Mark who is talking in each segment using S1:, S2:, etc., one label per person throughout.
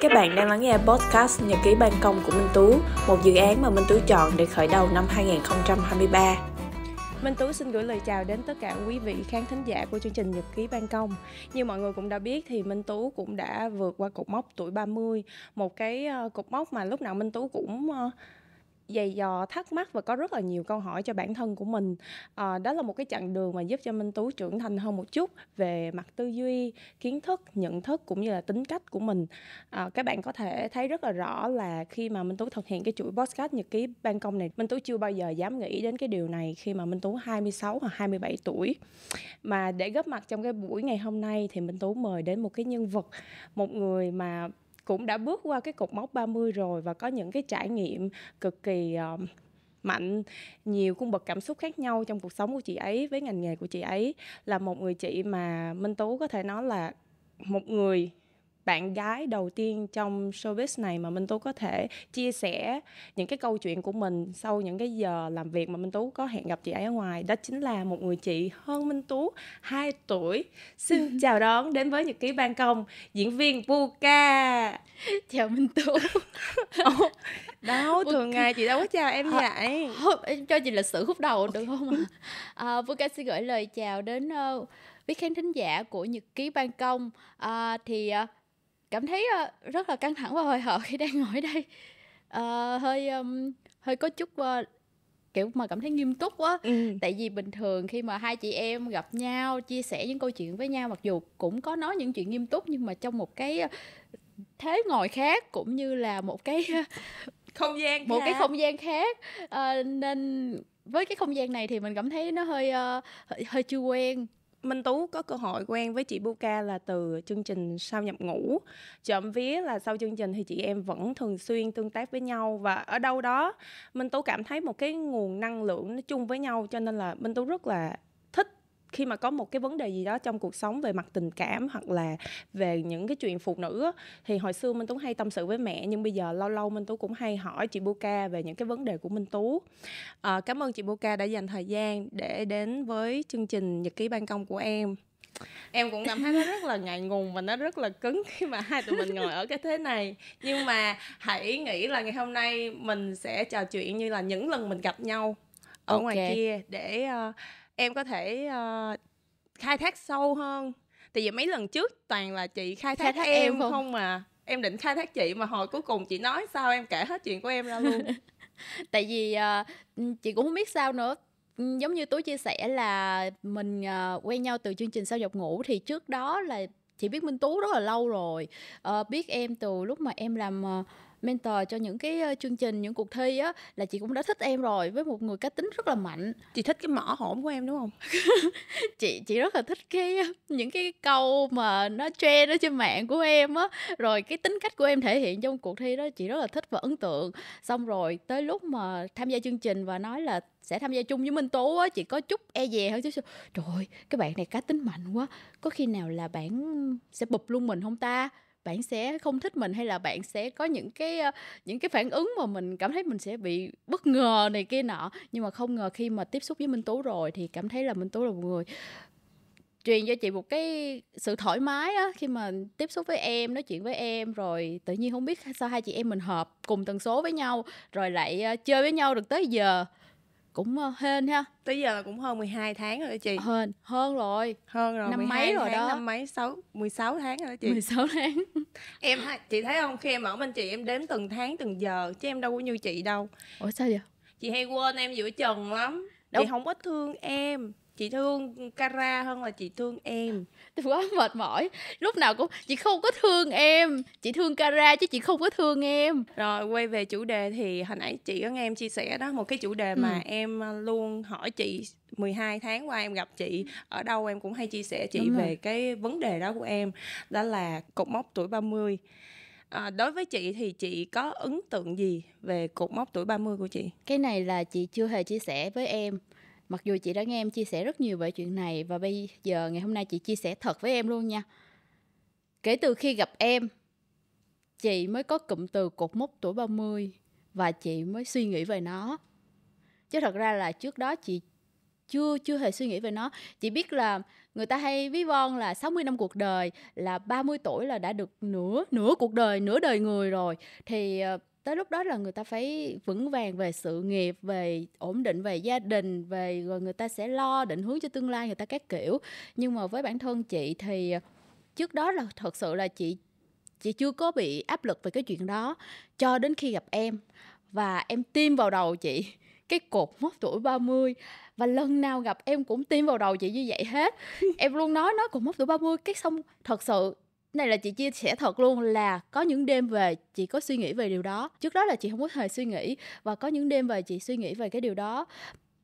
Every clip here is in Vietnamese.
S1: Các bạn đang lắng nghe podcast Nhật ký ban công của Minh Tú, một dự án mà Minh Tú chọn để khởi đầu năm 2023.
S2: Minh Tú xin gửi lời chào đến tất cả quý vị khán thính giả của chương trình Nhật ký ban công. Như mọi người cũng đã biết thì Minh Tú cũng đã vượt qua cột mốc tuổi 30, một cái ờ, cột mốc mà lúc nào Minh Tú cũng ờ, dày dò thắc mắc và có rất là nhiều câu hỏi cho bản thân của mình à, đó là một cái chặng đường mà giúp cho minh tú trưởng thành hơn một chút về mặt tư duy kiến thức nhận thức cũng như là tính cách của mình à, các bạn có thể thấy rất là rõ là khi mà minh tú thực hiện cái chuỗi podcast nhật ký ban công này minh tú chưa bao giờ dám nghĩ đến cái điều này khi mà minh tú 26 hoặc 27 tuổi mà để góp mặt trong cái buổi ngày hôm nay thì minh tú mời đến một cái nhân vật một người mà cũng đã bước qua cái cột mốc 30 rồi và có những cái trải nghiệm cực kỳ uh, mạnh nhiều cung bậc cảm xúc khác nhau trong cuộc sống của chị ấy với ngành nghề của chị ấy là một người chị mà Minh Tú có thể nói là một người bạn gái đầu tiên trong showbiz này mà Minh Tú có thể chia sẻ những cái câu chuyện của mình sau những cái giờ làm việc mà Minh Tú có hẹn gặp chị ấy ở ngoài đó chính là một người chị hơn Minh Tú 2 tuổi. Xin chào đón đến với nhật ký ban công diễn viên Buka. Chào Minh Tú.
S3: Ồ, đâu thường ngày chị đâu có chào em vậy. Cho chị lịch sử khúc đầu được không ạ? À, Buka xin gửi lời chào đến uh, ờ, quý khán thính giả của nhật ký ban công à, thì uh, cảm thấy uh, rất là căng thẳng và hồi hộp khi đang ngồi đây uh, hơi um, hơi có chút uh, kiểu mà cảm thấy nghiêm túc quá ừ. tại vì bình thường khi mà hai chị em gặp nhau chia sẻ những câu chuyện với nhau mặc dù cũng có nói những chuyện nghiêm túc nhưng mà trong một cái thế ngồi khác cũng như là một cái không gian một khác. cái không gian khác à, nên với cái không gian này thì mình cảm thấy nó hơi uh, hơi, hơi chưa quen Minh Tú có cơ hội quen với chị Buka là
S2: từ chương trình sau nhập ngũ. Trộm vía là sau chương trình thì chị em vẫn thường xuyên tương tác với nhau và ở đâu đó Minh Tú cảm thấy một cái nguồn năng lượng nó chung với nhau cho nên là Minh Tú rất là khi mà có một cái vấn đề gì đó trong cuộc sống về mặt tình cảm hoặc là về những cái chuyện phụ nữ thì hồi xưa minh tú hay tâm sự với mẹ nhưng bây giờ lâu lâu minh tú cũng hay hỏi chị Buka về những cái vấn đề của minh tú à, cảm ơn chị Buka đã dành thời gian để đến với chương trình nhật ký ban công của em em cũng cảm thấy nó rất là ngại ngùng và nó rất là cứng khi mà hai tụi mình ngồi ở cái thế này nhưng mà hãy nghĩ là ngày hôm nay mình sẽ trò chuyện như là những lần mình gặp nhau ở okay. ngoài kia để uh, em có thể uh, khai thác sâu hơn tại vì mấy lần trước toàn là chị khai thác, khai thác em, không? không mà em định khai thác chị mà hồi cuối cùng chị nói sao em kể hết chuyện của em ra luôn
S3: tại vì uh, chị cũng không biết sao nữa ừ, giống như tú chia sẻ là mình uh, quen nhau từ chương trình sao dọc ngủ thì trước đó là chị biết minh tú rất là lâu rồi uh, biết em từ lúc mà em làm uh, mentor cho những cái chương trình những cuộc thi á là chị cũng đã thích em rồi với một người cá tính rất là mạnh chị thích cái mỏ hổn của em đúng không chị chị rất là thích cái những cái câu mà nó trend ở trên mạng của em á rồi cái tính cách của em thể hiện trong cuộc thi đó chị rất là thích và ấn tượng xong rồi tới lúc mà tham gia chương trình và nói là sẽ tham gia chung với Minh Tú á chị có chút e dè hơn chứ trời ơi cái bạn này cá tính mạnh quá có khi nào là bạn sẽ bụp luôn mình không ta bạn sẽ không thích mình hay là bạn sẽ có những cái những cái phản ứng mà mình cảm thấy mình sẽ bị bất ngờ này kia nọ nhưng mà không ngờ khi mà tiếp xúc với minh tú rồi thì cảm thấy là minh tú là một người truyền cho chị một cái sự thoải mái á khi mà tiếp xúc với em nói chuyện với em rồi tự nhiên không biết sao hai chị em mình hợp cùng tần số với nhau rồi lại chơi với nhau được tới giờ cũng ờ, hên ha tới giờ là cũng hơn 12 tháng rồi đó chị hơn hơn rồi hơn rồi năm mấy rồi tháng, đó năm mấy sáu
S2: 16 tháng rồi đó chị 16 tháng em chị thấy không khi em ở bên chị em đếm từng tháng từng giờ chứ em đâu có như chị đâu ủa sao vậy chị hay quên em giữa chừng lắm đâu. chị không có thương
S3: em chị thương Cara hơn là chị thương em tôi quá mệt mỏi lúc nào cũng chị không có thương em chị thương Cara chứ chị không có thương em rồi quay
S2: về chủ đề thì hồi nãy chị có nghe em chia sẻ đó một cái chủ đề ừ. mà ừ. em ờ, luôn hỏi chị 12 tháng qua em gặp chị ở đâu em cũng hay chia sẻ chị Đúng về rồi. cái vấn đề đó của em đó là cột mốc tuổi 30 À, ờ, đối với chị thì chị có ấn tượng
S3: gì về cột mốc tuổi 30 của chị? Cái này là chị chưa hề chia sẻ với em Mặc dù chị đã nghe em chia sẻ rất nhiều về chuyện này và bây giờ ngày hôm nay chị chia sẻ thật với em luôn nha. Kể từ khi gặp em, chị mới có cụm từ cột mốc tuổi 30 và chị mới suy nghĩ về nó. Chứ thật ra là trước đó chị chưa chưa hề suy nghĩ về nó chị biết là người ta hay ví von là 60 năm cuộc đời là 30 tuổi là đã được nửa nửa cuộc đời nửa đời người rồi thì ờ, tới lúc đó là người ta phải vững vàng về sự nghiệp về ổn định về gia đình về rồi người ta sẽ lo định hướng cho tương lai người ta các kiểu nhưng mà với bản thân chị thì ờ, trước đó là thật sự là chị chị chưa có bị áp lực về cái chuyện đó cho đến khi gặp em và em tiêm vào đầu chị cái cột mốc tuổi 30 và lần nào gặp em cũng tiêm vào đầu chị như vậy hết em luôn nói nó cột mốc tuổi 30 cái xong thật sự này là chị chia sẻ thật luôn là có những đêm về chị có suy nghĩ về điều đó trước đó là chị không có hề suy nghĩ và có những đêm về chị suy nghĩ về cái điều đó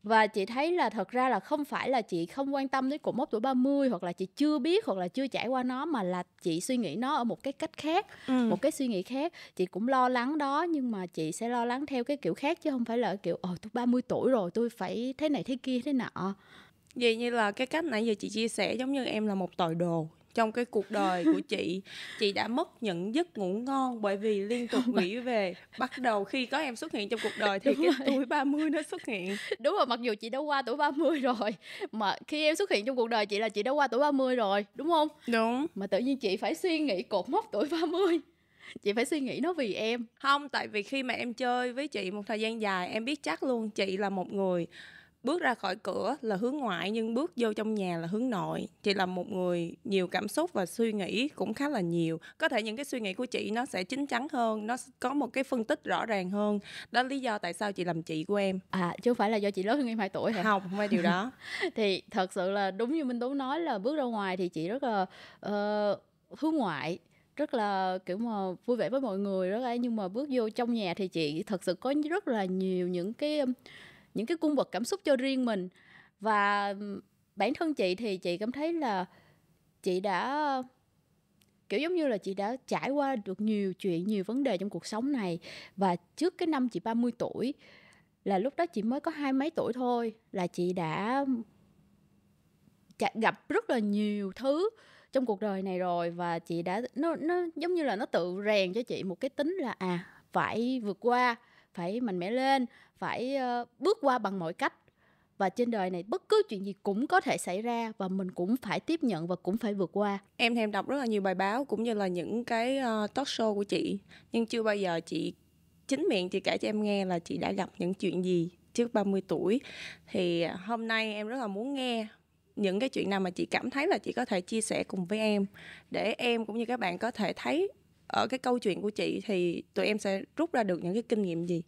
S3: và chị thấy là thật ra là không phải là chị không quan tâm tới cột mốc tuổi 30 hoặc là chị chưa biết hoặc là chưa trải qua nó mà là chị suy nghĩ nó ở một cái cách khác, ừ. một cái suy nghĩ khác. Chị cũng lo lắng đó nhưng mà chị sẽ lo lắng theo cái kiểu khác chứ không phải là kiểu ồ tôi 30 tuổi rồi tôi phải thế này thế kia thế nọ. Vậy như là cái cách nãy giờ chị chia sẻ giống như em là một tội đồ trong cái cuộc đời
S2: của chị chị đã mất những giấc ngủ ngon bởi vì liên tục nghĩ về bắt đầu khi có em xuất hiện trong cuộc đời thì đúng cái rồi. tuổi 30 nó xuất hiện
S3: đúng rồi mặc dù chị đã qua tuổi 30 rồi mà khi em xuất hiện trong cuộc đời chị là chị đã qua tuổi 30 rồi đúng không đúng mà tự nhiên chị phải suy nghĩ cột mốc tuổi 30 chị phải suy nghĩ nó vì em
S2: không tại vì khi mà em chơi với chị một thời gian dài em biết chắc luôn chị là một người bước ra khỏi cửa là hướng ngoại nhưng bước vô trong nhà là hướng nội chị là một người nhiều cảm xúc và suy nghĩ cũng khá là nhiều có thể những cái suy nghĩ của chị nó sẽ chín chắn hơn nó có một cái phân tích rõ
S3: ràng hơn đó là lý do tại sao chị làm chị của em à chứ không phải là do chị lớn hơn em hai tuổi hả không không phải điều đó thì thật sự là đúng như minh tú nói là bước ra ngoài thì chị rất là uh, hướng ngoại rất là kiểu mà vui vẻ với mọi người rất ấy nhưng mà bước vô trong nhà thì chị thật sự có rất là nhiều những cái những cái cung bậc cảm xúc cho riêng mình và bản thân chị thì chị cảm thấy là chị đã kiểu giống như là chị đã trải qua được nhiều chuyện, nhiều vấn đề trong cuộc sống này và trước cái năm chị 30 tuổi là lúc đó chị mới có hai mấy tuổi thôi là chị đã gặp rất là nhiều thứ trong cuộc đời này rồi và chị đã nó nó giống như là nó tự rèn cho chị một cái tính là à phải vượt qua phải mạnh mẽ lên phải ờ, bước qua bằng mọi cách và trên đời này bất cứ chuyện gì cũng có thể xảy ra và mình cũng phải tiếp nhận và cũng phải vượt qua em thì đọc rất là
S2: nhiều bài báo cũng như là những cái ờ, talk show của chị nhưng chưa bao giờ chị chính miệng chị kể cho em nghe là chị đã gặp những chuyện gì trước 30 tuổi thì hôm nay em rất là muốn nghe những cái chuyện nào mà chị cảm thấy là chị có thể chia sẻ cùng với em để em cũng như các bạn có thể thấy ở cái câu chuyện của chị thì tụi em sẽ rút ra được những cái kinh
S3: nghiệm gì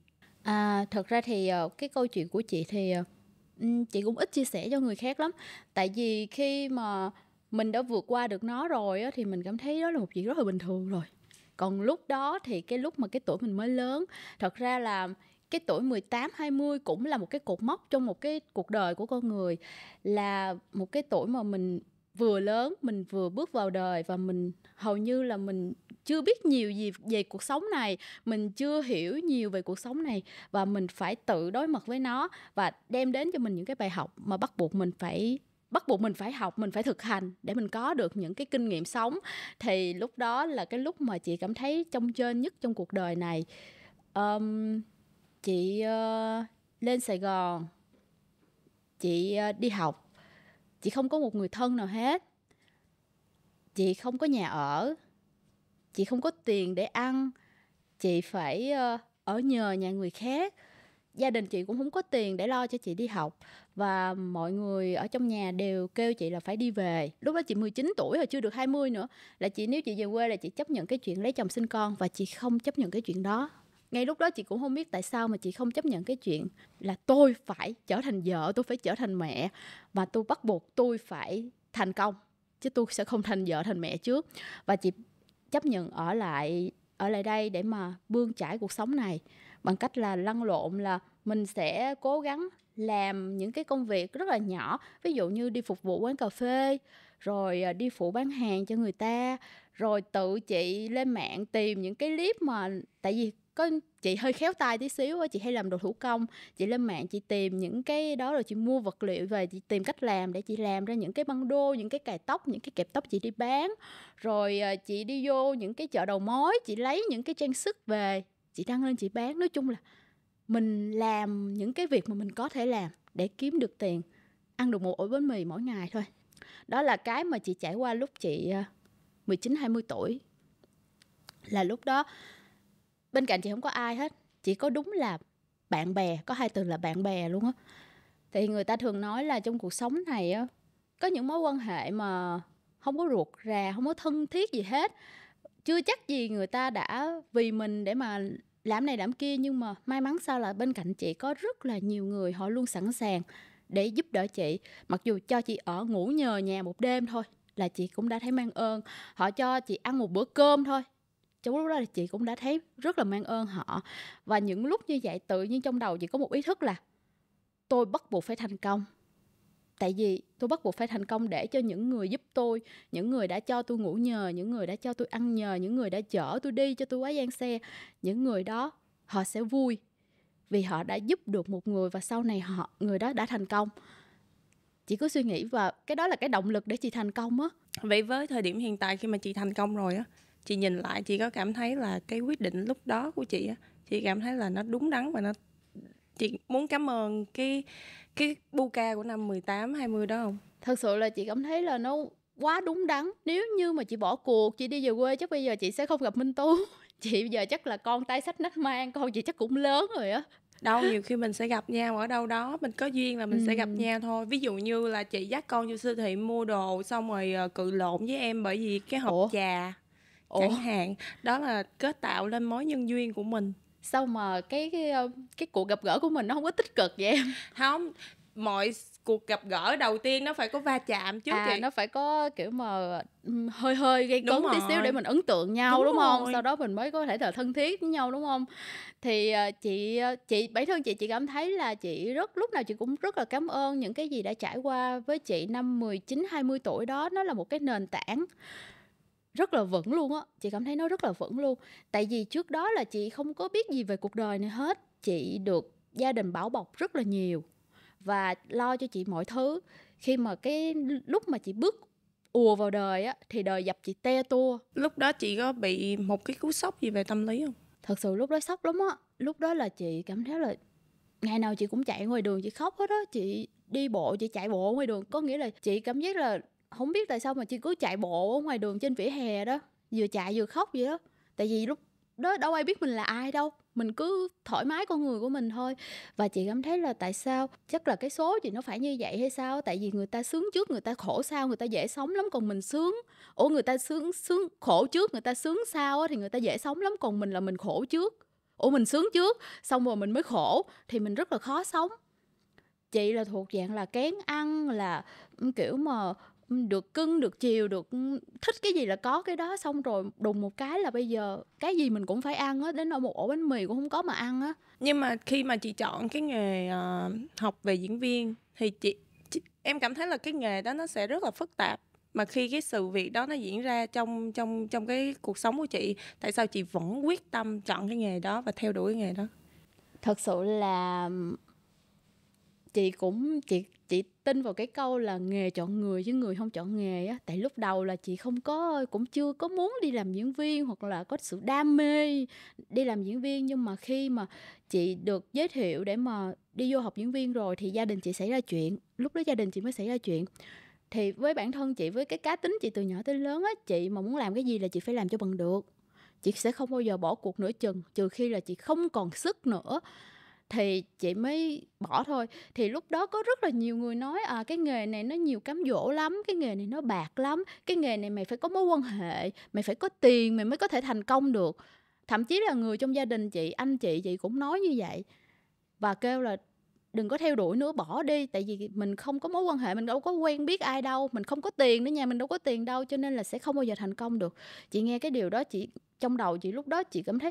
S3: À, thật ra thì ờ, cái câu chuyện của chị thì ờ, chị cũng ít chia sẻ cho người khác lắm tại vì khi mà mình đã vượt qua được nó rồi thì mình cảm thấy đó là một chuyện rất là bình thường rồi còn lúc đó thì cái lúc mà cái tuổi mình mới lớn thật ra là cái tuổi 18 20 cũng là một cái cột mốc trong một cái cuộc đời của con người là một cái tuổi mà mình vừa lớn mình vừa bước vào đời và mình hầu như là mình chưa biết nhiều gì về cuộc sống này mình chưa hiểu nhiều về cuộc sống này và mình phải tự đối mặt với nó và đem đến cho mình những cái bài học mà bắt buộc mình phải bắt buộc mình phải học mình phải thực hành để mình có được những cái kinh nghiệm sống thì lúc đó là cái lúc mà chị cảm thấy trong trên nhất trong cuộc đời này um, chị uh, lên sài gòn chị uh, đi học chị không có một người thân nào hết chị không có nhà ở chị không có tiền để ăn chị phải ờ, ở nhờ nhà người khác gia đình chị cũng không có tiền để lo cho chị đi học và mọi người ở trong nhà đều kêu chị là phải đi về. Lúc đó chị 19 tuổi rồi chưa được 20 nữa là chị nếu chị về quê là chị chấp nhận cái chuyện lấy chồng sinh con và chị không chấp nhận cái chuyện đó ngay lúc đó chị cũng không biết tại sao mà chị không chấp nhận cái chuyện là tôi phải trở thành vợ tôi phải trở thành mẹ và tôi bắt buộc tôi phải thành công chứ tôi sẽ không thành vợ thành mẹ trước và chị chấp nhận ở lại ở lại đây để mà bươn trải cuộc sống này bằng cách là lăn lộn là mình sẽ cố gắng làm những cái công việc rất là nhỏ ví dụ như đi phục vụ quán cà phê rồi à, đi phụ bán hàng cho người ta rồi tự chị lên mạng tìm những cái clip mà tại vì có chị hơi khéo tay tí xíu á chị hay làm đồ thủ công chị lên mạng chị tìm những cái đó rồi chị mua vật liệu về chị tìm cách làm để chị làm ra những cái băng đô những cái cài tóc những cái kẹp tóc chị đi bán rồi ờ, chị đi vô những cái chợ đầu mối chị lấy những cái trang sức về chị đăng lên chị bán nói chung là mình làm những cái việc mà mình có thể làm để kiếm được tiền ăn được một ổ bánh mì mỗi ngày thôi đó là cái mà chị trải qua lúc chị 19 ờ, 20 tuổi là lúc đó bên cạnh chị không có ai hết chỉ có đúng là bạn bè có hai từ là bạn bè luôn á thì người ta thường nói là trong cuộc sống này á có những mối quan hệ mà không có ruột rà không có thân thiết gì hết chưa chắc gì người ta đã vì mình để mà làm này làm kia nhưng mà may mắn sao là bên cạnh chị có rất là nhiều người họ luôn sẵn sàng để giúp đỡ chị mặc dù cho chị ở ngủ nhờ nhà một đêm thôi là chị cũng đã thấy mang ơn họ cho chị ăn một bữa cơm thôi trong lúc đó là chị cũng đã thấy rất là mang ơn họ và những lúc như vậy tự nhiên trong đầu chị có một ý thức là tôi bắt buộc phải thành công tại vì tôi bắt buộc phải thành công để cho những người giúp tôi những người đã cho tôi ngủ nhờ những người đã cho tôi ăn nhờ những người đã chở tôi đi cho tôi quá gian xe những người đó họ sẽ vui vì họ đã giúp được một người và sau này họ người đó đã thành công chị cứ suy nghĩ và cái đó là cái động lực để chị thành công á vậy
S2: với thời điểm hiện tại khi mà chị thành công rồi á chị nhìn lại chị có cảm thấy là cái quyết định lúc đó của chị á chị cảm thấy là nó đúng đắn và nó chị muốn cảm ơn cái cái bu ca của năm
S3: 18 20 đó không? Thật sự là chị cảm thấy là nó quá đúng đắn. Nếu như mà chị bỏ cuộc, chị đi về quê chắc bây giờ chị sẽ không gặp Minh Tú. Chị bây giờ chắc là con tay sách nách mang, con chị chắc cũng lớn rồi á đâu nhiều khi mình sẽ gặp nhau ở đâu đó mình có duyên là mình ừ. sẽ gặp nhau thôi ví
S2: dụ như là chị dắt con vô siêu thị mua đồ xong rồi ờ, cự lộn với em bởi vì cái hộp Ủa? trà Ủa? chẳng hạn đó là kết tạo lên mối nhân duyên của mình sao mà
S3: cái cái, ờ, cái cuộc gặp gỡ của mình nó không có tích cực vậy em
S2: không mọi cuộc gặp
S3: gỡ đầu tiên nó phải có va
S2: chạm chứ à, chị nó phải
S3: có kiểu mà hơi hơi gây cấn tí xíu để mình ấn tượng nhau đúng, đúng rồi. không sau đó mình mới có thể là thân thiết với nhau đúng không thì ờ, chị ờ, chị bản thân chị chị cảm thấy là chị rất lúc nào chị cũng rất là cảm ơn những cái gì đã trải qua với chị năm 19 20 tuổi đó nó là một cái nền tảng rất là vững luôn á chị cảm thấy nó rất là vững luôn tại vì trước đó là chị không có biết gì về cuộc đời này hết chị được gia đình bảo bọc rất là nhiều và lo cho chị mọi thứ khi mà cái lúc mà chị bước ùa vào đời á thì đời dập chị te tua lúc đó chị có bị một cái cú sốc gì về tâm lý không thật sự lúc đó sốc lắm á lúc đó là chị cảm thấy là ngày nào chị cũng chạy ngoài đường chị khóc hết á chị đi bộ chị chạy bộ ngoài đường có nghĩa là chị cảm giác là không biết tại sao mà chị cứ chạy bộ ở ngoài đường trên vỉa hè đó vừa chạy vừa khóc vậy đó tại vì lúc đó đâu ai biết mình là ai đâu mình cứ thoải mái con người của mình thôi và chị cảm thấy là tại sao chắc là cái số chị nó phải như vậy hay sao tại vì người ta sướng trước người ta khổ sau người ta dễ sống lắm còn mình sướng ủa người ta sướng sướng khổ trước người ta sướng sau thì người ta dễ sống lắm còn mình là mình khổ trước ủa mình sướng trước xong rồi mình mới khổ thì mình rất là khó sống chị là thuộc dạng là kén ăn là kiểu mà được cưng được chiều được thích cái gì là có cái đó xong rồi đùng một cái là bây giờ cái gì mình cũng phải ăn á đến nỗi một ổ bánh mì cũng không có mà ăn á
S2: nhưng mà khi mà chị chọn cái nghề uh, học về diễn viên thì chị, chị em cảm thấy là cái nghề đó nó sẽ rất là phức tạp mà khi cái sự việc đó nó diễn ra trong trong trong cái cuộc sống của chị tại sao chị vẫn quyết tâm chọn cái nghề đó và theo đuổi cái nghề đó
S3: thật sự là chị cũng chị chị tin vào cái câu là nghề chọn người chứ người không chọn nghề á tại lúc đầu là chị không có cũng chưa có muốn đi làm diễn viên hoặc là có sự đam mê đi làm diễn viên nhưng mà khi mà chị được giới thiệu để mà đi vô học diễn viên rồi thì gia đình chị xảy ra chuyện lúc đó gia đình chị mới xảy ra chuyện thì với bản thân chị với cái cá tính chị từ nhỏ tới lớn á chị mà muốn làm cái gì là chị phải làm cho bằng được chị sẽ không bao giờ bỏ cuộc nửa chừng trừ khi là chị không còn sức nữa thì chị mới bỏ thôi thì lúc đó có rất là nhiều người nói à cái nghề này nó nhiều cám dỗ lắm cái nghề này nó bạc lắm cái nghề này mày phải có mối quan hệ mày phải có tiền mày mới có thể thành công được thậm chí là người trong gia đình chị anh chị chị cũng nói như vậy và kêu là đừng có theo đuổi nữa bỏ đi tại vì mình không có mối quan hệ mình đâu có quen biết ai đâu mình không có tiền nữa nhà mình đâu có tiền đâu cho nên là sẽ không bao giờ thành công được chị nghe cái điều đó chị trong đầu chị lúc đó chị cảm thấy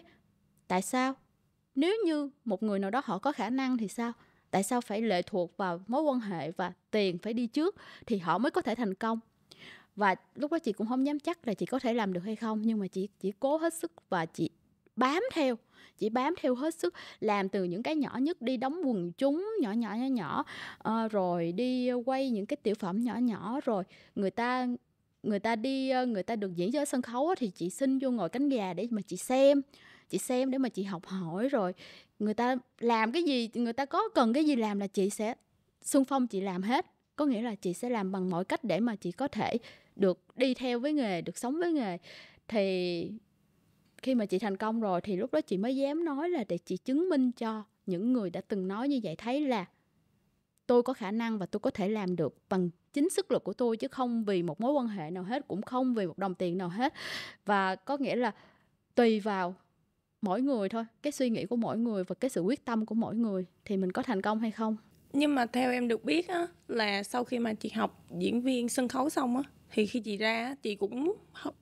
S3: tại sao nếu như một người nào đó họ có khả năng thì sao tại sao phải lệ thuộc vào mối quan hệ và tiền phải đi trước thì họ mới có thể thành công và lúc đó chị cũng không dám chắc là chị có thể làm được hay không nhưng mà chị chỉ cố hết sức và chị bám theo chị bám theo hết sức làm từ những cái nhỏ nhất đi đóng quần chúng nhỏ nhỏ nhỏ nhỏ à, rồi đi quay những cái tiểu phẩm nhỏ nhỏ rồi người ta người ta đi ờ, người ta được diễn trên sân khấu thì chị xin vô ngồi cánh gà để mà chị xem chị xem để mà chị học hỏi rồi người ta làm cái gì người ta có cần cái gì làm là chị sẽ xung phong chị làm hết có nghĩa là chị sẽ làm bằng mọi cách để mà chị có thể được đi theo với nghề được sống với nghề thì khi mà chị thành công rồi thì lúc đó chị mới dám nói là để chị chứng minh cho những người đã từng nói như vậy thấy là tôi có khả năng và tôi có thể làm được bằng chính sức lực của tôi chứ không vì một mối quan hệ nào hết cũng không vì một đồng tiền nào hết và có nghĩa là tùy vào mỗi người thôi cái suy nghĩ của mỗi người và cái sự quyết tâm của mỗi người thì mình có thành công hay không nhưng mà theo em được biết á,
S2: là sau khi mà chị học diễn viên sân khấu xong á thì khi chị ra chị cũng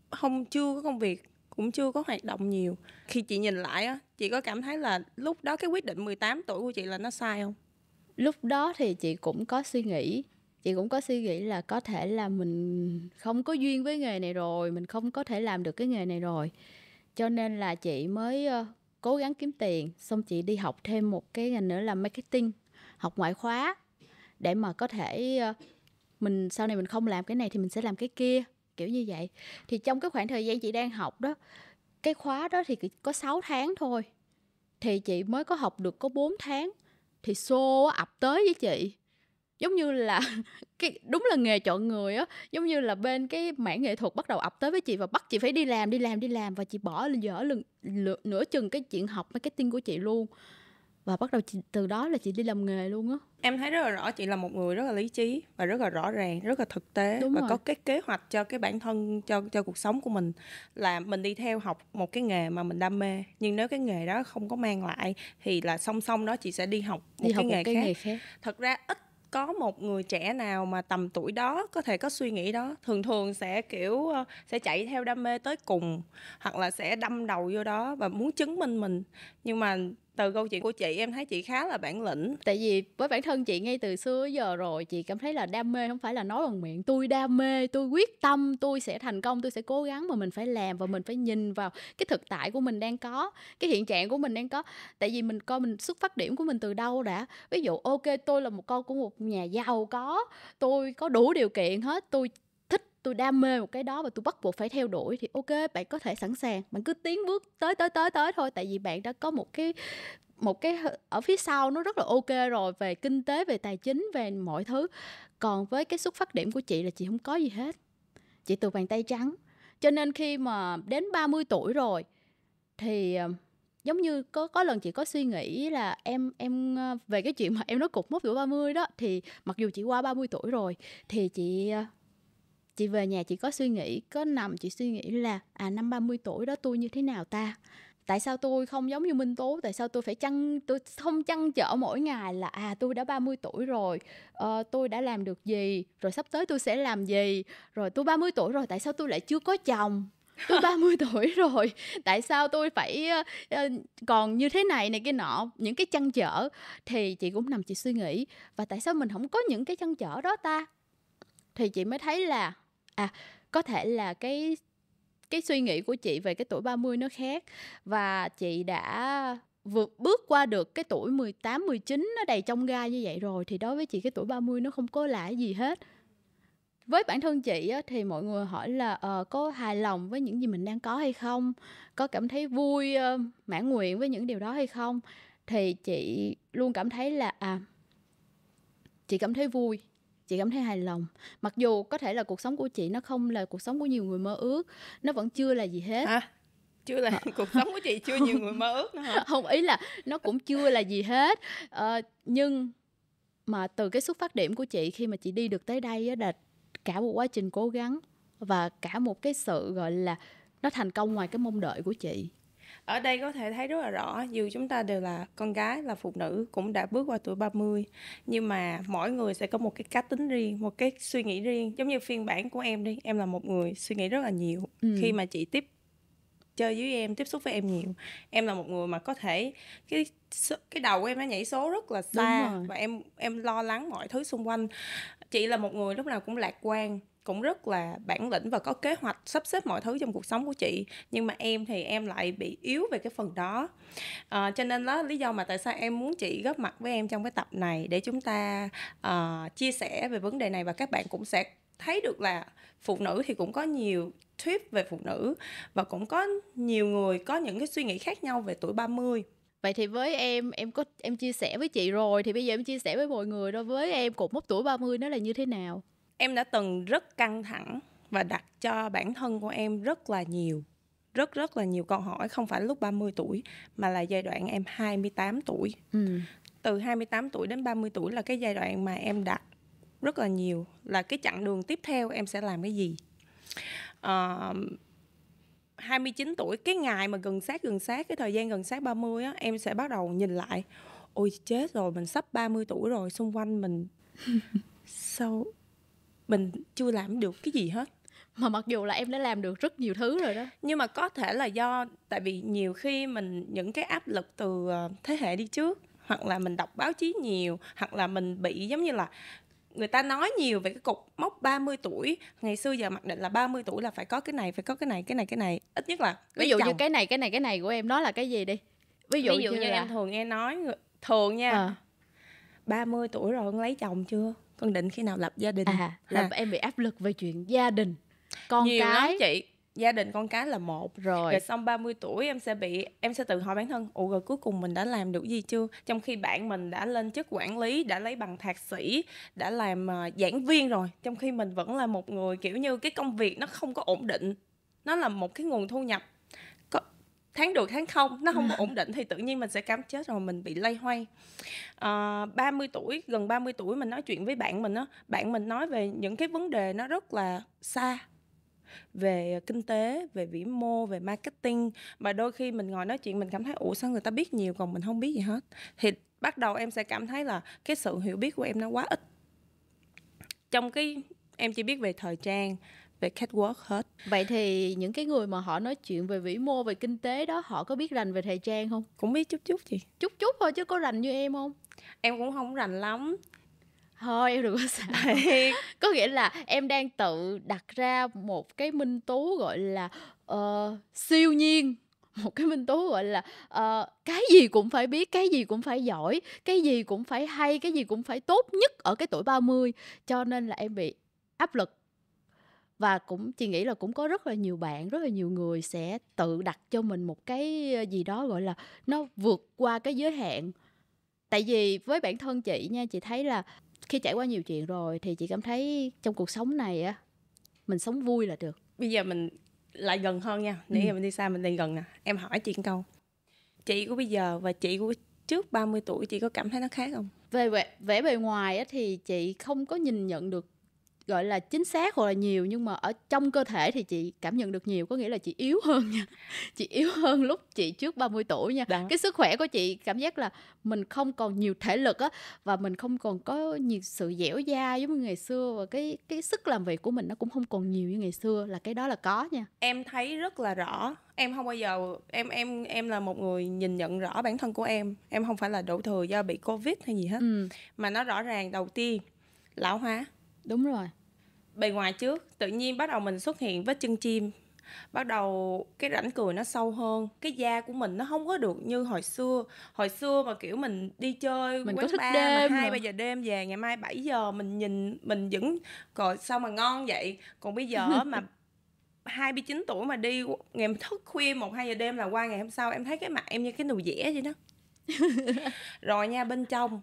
S2: không chưa có công việc cũng chưa có hoạt động nhiều khi chị nhìn lại á chị có cảm thấy là lúc đó cái quyết định 18 tuổi của chị là nó sai không
S3: lúc đó thì chị cũng có suy nghĩ chị cũng có suy nghĩ là có thể là mình không có duyên với nghề này rồi mình không có thể làm được cái nghề này rồi cho nên là chị mới uh, cố gắng kiếm tiền xong chị đi học thêm một cái ngành nữa là marketing học ngoại khóa để mà có thể uh, mình sau này mình không làm cái này thì mình sẽ làm cái kia kiểu như vậy thì trong cái khoảng thời gian chị đang học đó cái khóa đó thì có 6 tháng thôi thì chị mới có học được có 4 tháng thì xô ập tới với chị giống như là cái đúng là nghề chọn người á giống như là bên cái mảng nghệ thuật bắt đầu ập tới với chị và bắt chị phải đi làm đi làm đi làm và chị bỏ dở lần nửa chừng cái chuyện học marketing của chị luôn và bắt đầu chị, từ đó là chị đi làm nghề luôn á
S2: em thấy rất là rõ chị là một người rất là lý trí và rất là rõ ràng rất là thực tế Đúng và rồi. có cái kế hoạch cho cái bản thân cho cho cuộc sống của mình là mình đi theo học một cái nghề mà mình đam mê nhưng nếu cái nghề đó không có mang lại thì là song song đó chị sẽ đi học một đi cái, học nghề, một cái khác. nghề khác thật ra ít có một người trẻ nào mà tầm tuổi đó có thể có suy nghĩ đó thường thường sẽ kiểu ờ, sẽ chạy theo đam mê tới cùng hoặc là sẽ đâm đầu vô đó và muốn chứng minh mình nhưng mà từ câu chuyện
S3: của chị em thấy chị khá là bản lĩnh tại vì với bản thân chị ngay từ xưa giờ rồi chị cảm thấy là đam mê không phải là nói bằng miệng tôi đam mê tôi quyết tâm tôi sẽ thành công tôi sẽ cố gắng mà mình phải làm và mình phải nhìn vào cái thực tại của mình đang có cái hiện trạng của mình đang có tại vì mình coi mình xuất phát điểm của mình từ đâu đã ví dụ ok tôi là một con của một nhà giàu có tôi có đủ điều kiện hết tôi tôi đam mê một cái đó và tôi bắt buộc phải theo đuổi thì ok bạn có thể sẵn sàng bạn cứ tiến bước tới tới tới tới thôi tại vì bạn đã có một cái một cái ở phía sau nó rất là ok rồi về kinh tế về tài chính về mọi thứ còn với cái xuất phát điểm của chị là chị không có gì hết chị từ bàn tay trắng cho nên khi mà đến 30 tuổi rồi thì ờ, giống như có có lần chị có suy nghĩ là em em ờ, về cái chuyện mà em nói cục mốc tuổi 30 đó thì mặc dù chị qua 30 tuổi rồi thì chị ờ, chị về nhà chị có suy nghĩ có nằm chị suy nghĩ là à năm 30 tuổi đó tôi như thế nào ta tại sao tôi không giống như Minh Tú tại sao tôi phải chăn tôi không chăn trở mỗi ngày là à tôi đã 30 tuổi rồi uh, tôi đã làm được gì rồi sắp tới tôi sẽ làm gì rồi tôi 30 tuổi rồi tại sao tôi lại chưa có chồng tôi 30 tuổi rồi tại sao tôi phải uh, còn như thế này này cái nọ những cái chăn trở thì chị cũng nằm chị suy nghĩ và tại sao mình không có những cái chăn trở đó ta thì chị mới thấy là à có thể là cái cái suy nghĩ của chị về cái tuổi 30 nó khác và chị đã vượt bước qua được cái tuổi 18 19 nó đầy trong gai như vậy rồi thì đối với chị cái tuổi 30 nó không có lại gì hết. Với bản thân chị á, thì mọi người hỏi là uh, có hài lòng với những gì mình đang có hay không, có cảm thấy vui uh, mãn nguyện với những điều đó hay không thì chị luôn cảm thấy là à chị cảm thấy vui chị cảm thấy hài lòng mặc dù có thể là cuộc sống của chị nó không là cuộc sống của nhiều người mơ ước nó vẫn chưa là gì hết à, chưa là ờ. cuộc sống của chị chưa nhiều người mơ ước nữa hả? không ý là nó cũng chưa là gì hết ờ, nhưng mà từ cái xuất phát điểm của chị khi mà chị đi được tới đây á, là cả một quá trình cố gắng và cả một cái sự gọi là nó thành công ngoài cái mong đợi của chị
S1: ở
S2: đây có thể thấy rất là rõ dù chúng ta đều là con gái là phụ nữ cũng đã bước qua tuổi 30 nhưng mà mỗi người sẽ có một cái cá tính riêng một cái suy nghĩ riêng giống như phiên bản của em đi em là một người suy nghĩ rất là nhiều ừ. khi mà chị tiếp chơi với em tiếp xúc với em nhiều em là một người mà có thể cái cái đầu của em nó nhảy số rất là xa và em em lo lắng mọi thứ xung quanh chị là một người lúc nào cũng lạc quan cũng rất là bản lĩnh và có kế hoạch sắp xếp mọi thứ trong cuộc sống của chị nhưng mà em thì em lại bị yếu về cái phần đó à, cho nên đó lý do mà tại sao em muốn chị góp mặt với em trong cái tập này để chúng ta uh, chia sẻ về vấn đề này và các bạn cũng sẽ thấy được là phụ nữ thì cũng có nhiều thuyết về phụ nữ
S3: và cũng có nhiều người có những cái suy nghĩ khác nhau về tuổi 30 Vậy thì với em, em có em chia sẻ với chị rồi thì bây giờ em chia sẻ với mọi người đó với em cột mốc tuổi 30 nó là như thế nào?
S2: em đã từng rất căng thẳng
S3: và đặt cho bản thân của em rất là nhiều
S2: rất rất là nhiều câu hỏi không phải lúc 30 tuổi mà là giai đoạn em 28 tuổi. Ừ. Từ 28 tuổi đến 30 tuổi là cái giai đoạn mà em đặt rất là nhiều là cái chặng đường tiếp theo em sẽ làm cái gì. Uh, ờ, 29 tuổi cái ngày mà gần sát gần sát cái thời gian gần sát 30 á em sẽ bắt đầu nhìn lại ôi chết rồi mình sắp 30 tuổi rồi xung quanh mình sao mình chưa làm được cái gì hết mà mặc dù là em đã làm được rất nhiều thứ rồi đó nhưng mà có thể là do tại vì nhiều khi mình những cái áp lực từ ờ, thế hệ đi trước hoặc là mình đọc báo chí nhiều hoặc là mình bị giống như là người ta nói nhiều về cái cục mốc 30 tuổi ngày xưa giờ mặc định là 30 tuổi là phải có cái này phải có cái này cái này cái này
S3: ít nhất là ví dụ chồng. như cái này cái này cái này của em nó là cái gì đi
S2: ví dụ, ví dụ như, như là... em
S3: thường nghe nói thường nha à. Ờ.
S2: 30 tuổi rồi con lấy chồng chưa con định khi nào lập gia
S3: đình à là ha. em bị áp lực về chuyện gia đình
S2: con Nhiều cái lắm chị gia đình con cái là một rồi rồi xong 30 tuổi em sẽ bị em sẽ tự hỏi bản thân ủa rồi cuối cùng mình đã làm được gì chưa trong khi bạn mình đã lên chức quản lý đã lấy bằng thạc sĩ đã làm uh, giảng viên rồi trong khi mình vẫn là một người kiểu như cái công việc nó không có ổn định nó là một cái nguồn thu nhập tháng được tháng không nó không dạ. ổn định thì tự nhiên mình sẽ cám chết rồi mình bị lay hoay à, ờ, 30 tuổi gần 30 tuổi mình nói chuyện với bạn mình á bạn mình nói về những cái vấn đề nó rất là xa về kinh tế về vĩ mô về marketing mà đôi khi mình ngồi nói chuyện mình cảm thấy ủa sao người ta biết nhiều còn mình không biết gì hết thì bắt đầu em sẽ cảm thấy là cái sự hiểu biết của em nó quá ít
S3: trong cái em chỉ biết về thời trang về catwalk hết vậy thì những cái người mà họ nói chuyện về vĩ mô về kinh tế đó họ có biết rành về thời trang không cũng biết chút chút chị chút chút thôi chứ có rành như em không em cũng không rành lắm thôi em đừng có sợ có nghĩa là em đang tự đặt ra một cái minh tú gọi là uh, siêu nhiên một cái minh tú gọi là uh, cái gì cũng phải biết, cái gì cũng phải giỏi, cái gì cũng phải hay, cái gì cũng phải tốt nhất ở cái tuổi 30. Cho nên là em bị áp lực và cũng chị nghĩ là cũng có rất là nhiều bạn rất là nhiều người sẽ tự đặt cho mình một cái ờ, gì đó gọi là nó vượt qua cái giới hạn tại vì với bản thân chị nha chị thấy là khi trải qua nhiều chuyện rồi thì chị cảm thấy trong cuộc sống này á mình sống vui là được
S2: bây giờ mình lại gần hơn nha nãy ừ. giờ mình đi xa mình lại gần nè em hỏi chị câu chị của bây giờ và chị của trước
S3: 30 tuổi chị có cảm thấy nó khác không về vẻ bề ngoài á, thì chị không có nhìn nhận được gọi là chính xác hoặc là nhiều nhưng mà ở trong cơ thể thì chị cảm nhận được nhiều có nghĩa là chị yếu hơn nha chị yếu hơn lúc chị trước 30 tuổi nha Đó. cái sức khỏe của chị cảm giác là mình không còn nhiều thể lực á và mình không còn có nhiều sự dẻo dai giống như ngày xưa và cái cái sức làm việc của mình nó cũng không còn nhiều như ngày xưa là cái đó là có nha
S2: em thấy rất là rõ em không bao giờ em em em là một người nhìn nhận rõ bản thân của em em không phải là đổ thừa do bị covid hay gì hết ừ. mà nó rõ ràng đầu tiên lão hóa Đúng rồi. Bề ngoài trước, tự nhiên bắt đầu mình xuất hiện với chân chim bắt đầu cái rãnh cười nó sâu hơn cái da của mình nó không có được như hồi xưa hồi xưa mà kiểu mình đi chơi mình quán có bar đêm mà hai ba giờ đêm về ngày mai 7 giờ mình nhìn mình vẫn còn sao mà ngon vậy còn bây giờ mà 29 tuổi mà đi ngày thức khuya một hai giờ đêm là qua ngày hôm sau em thấy cái mặt em như cái nồi dẻ vậy đó rồi nha bên trong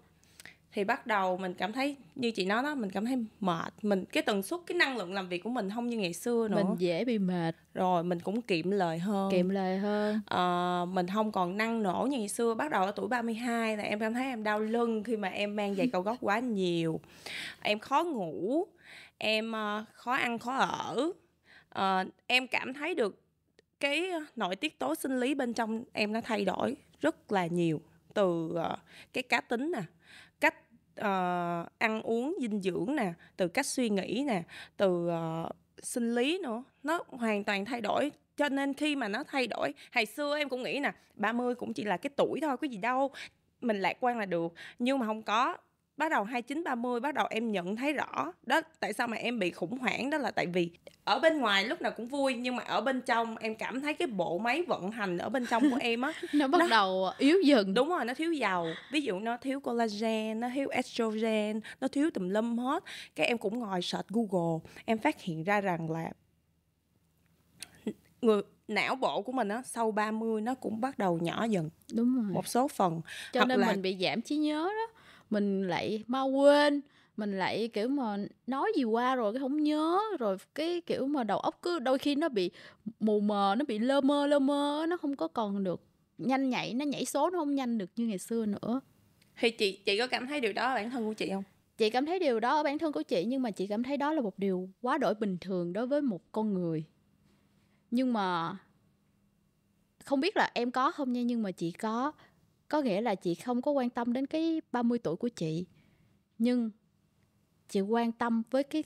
S2: thì bắt đầu mình cảm thấy như chị nói đó mình cảm thấy mệt mình cái tần suất cái năng lượng làm việc của mình không như ngày xưa nữa mình dễ bị mệt rồi mình cũng kiệm lời hơn kiệm lời hơn à, mình không còn năng nổ như ngày xưa bắt đầu ở tuổi 32 là em cảm thấy em đau lưng khi mà em mang giày cao gót quá nhiều em khó ngủ em ờ, khó ăn khó ở à, em cảm thấy được cái nội tiết tố sinh lý bên trong em nó thay đổi rất là nhiều từ cái cá tính nè à uh, ăn uống dinh dưỡng nè từ cách suy nghĩ nè từ uh, sinh lý nữa nó hoàn toàn thay đổi cho nên khi mà nó thay đổi hồi xưa em cũng nghĩ nè 30 cũng chỉ là cái tuổi thôi có gì đâu mình lạc quan là được nhưng mà không có bắt đầu 2930 bắt đầu em nhận thấy rõ đó tại sao mà em bị khủng hoảng đó là tại vì ở bên ngoài lúc nào cũng vui nhưng mà ở bên trong em cảm thấy cái bộ máy vận hành ở bên trong của em á nó bắt nó, đầu yếu dần đúng rồi nó thiếu dầu ví dụ nó thiếu collagen nó thiếu estrogen nó thiếu tùm lum hết cái em cũng ngồi search google em phát hiện ra rằng là người não bộ của mình á sau 30 nó cũng bắt đầu nhỏ dần đúng rồi một số phần cho Hoặc nên là... mình bị
S3: giảm trí nhớ đó mình lại mau quên mình lại kiểu mà nói gì qua rồi cái không nhớ rồi cái kiểu mà đầu óc cứ đôi khi nó bị mù mờ nó bị lơ mơ lơ mơ nó không có còn được nhanh nhảy nó nhảy số nó không nhanh được như ngày xưa nữa thì chị chị có cảm thấy điều đó ở bản thân của chị không chị cảm thấy điều đó ở bản thân của chị nhưng mà chị cảm thấy đó là một điều quá đổi bình thường đối với một con người nhưng mà không biết là em có không nha nhưng mà chị có có nghĩa là chị không có quan tâm đến cái 30 tuổi của chị nhưng chị quan tâm với cái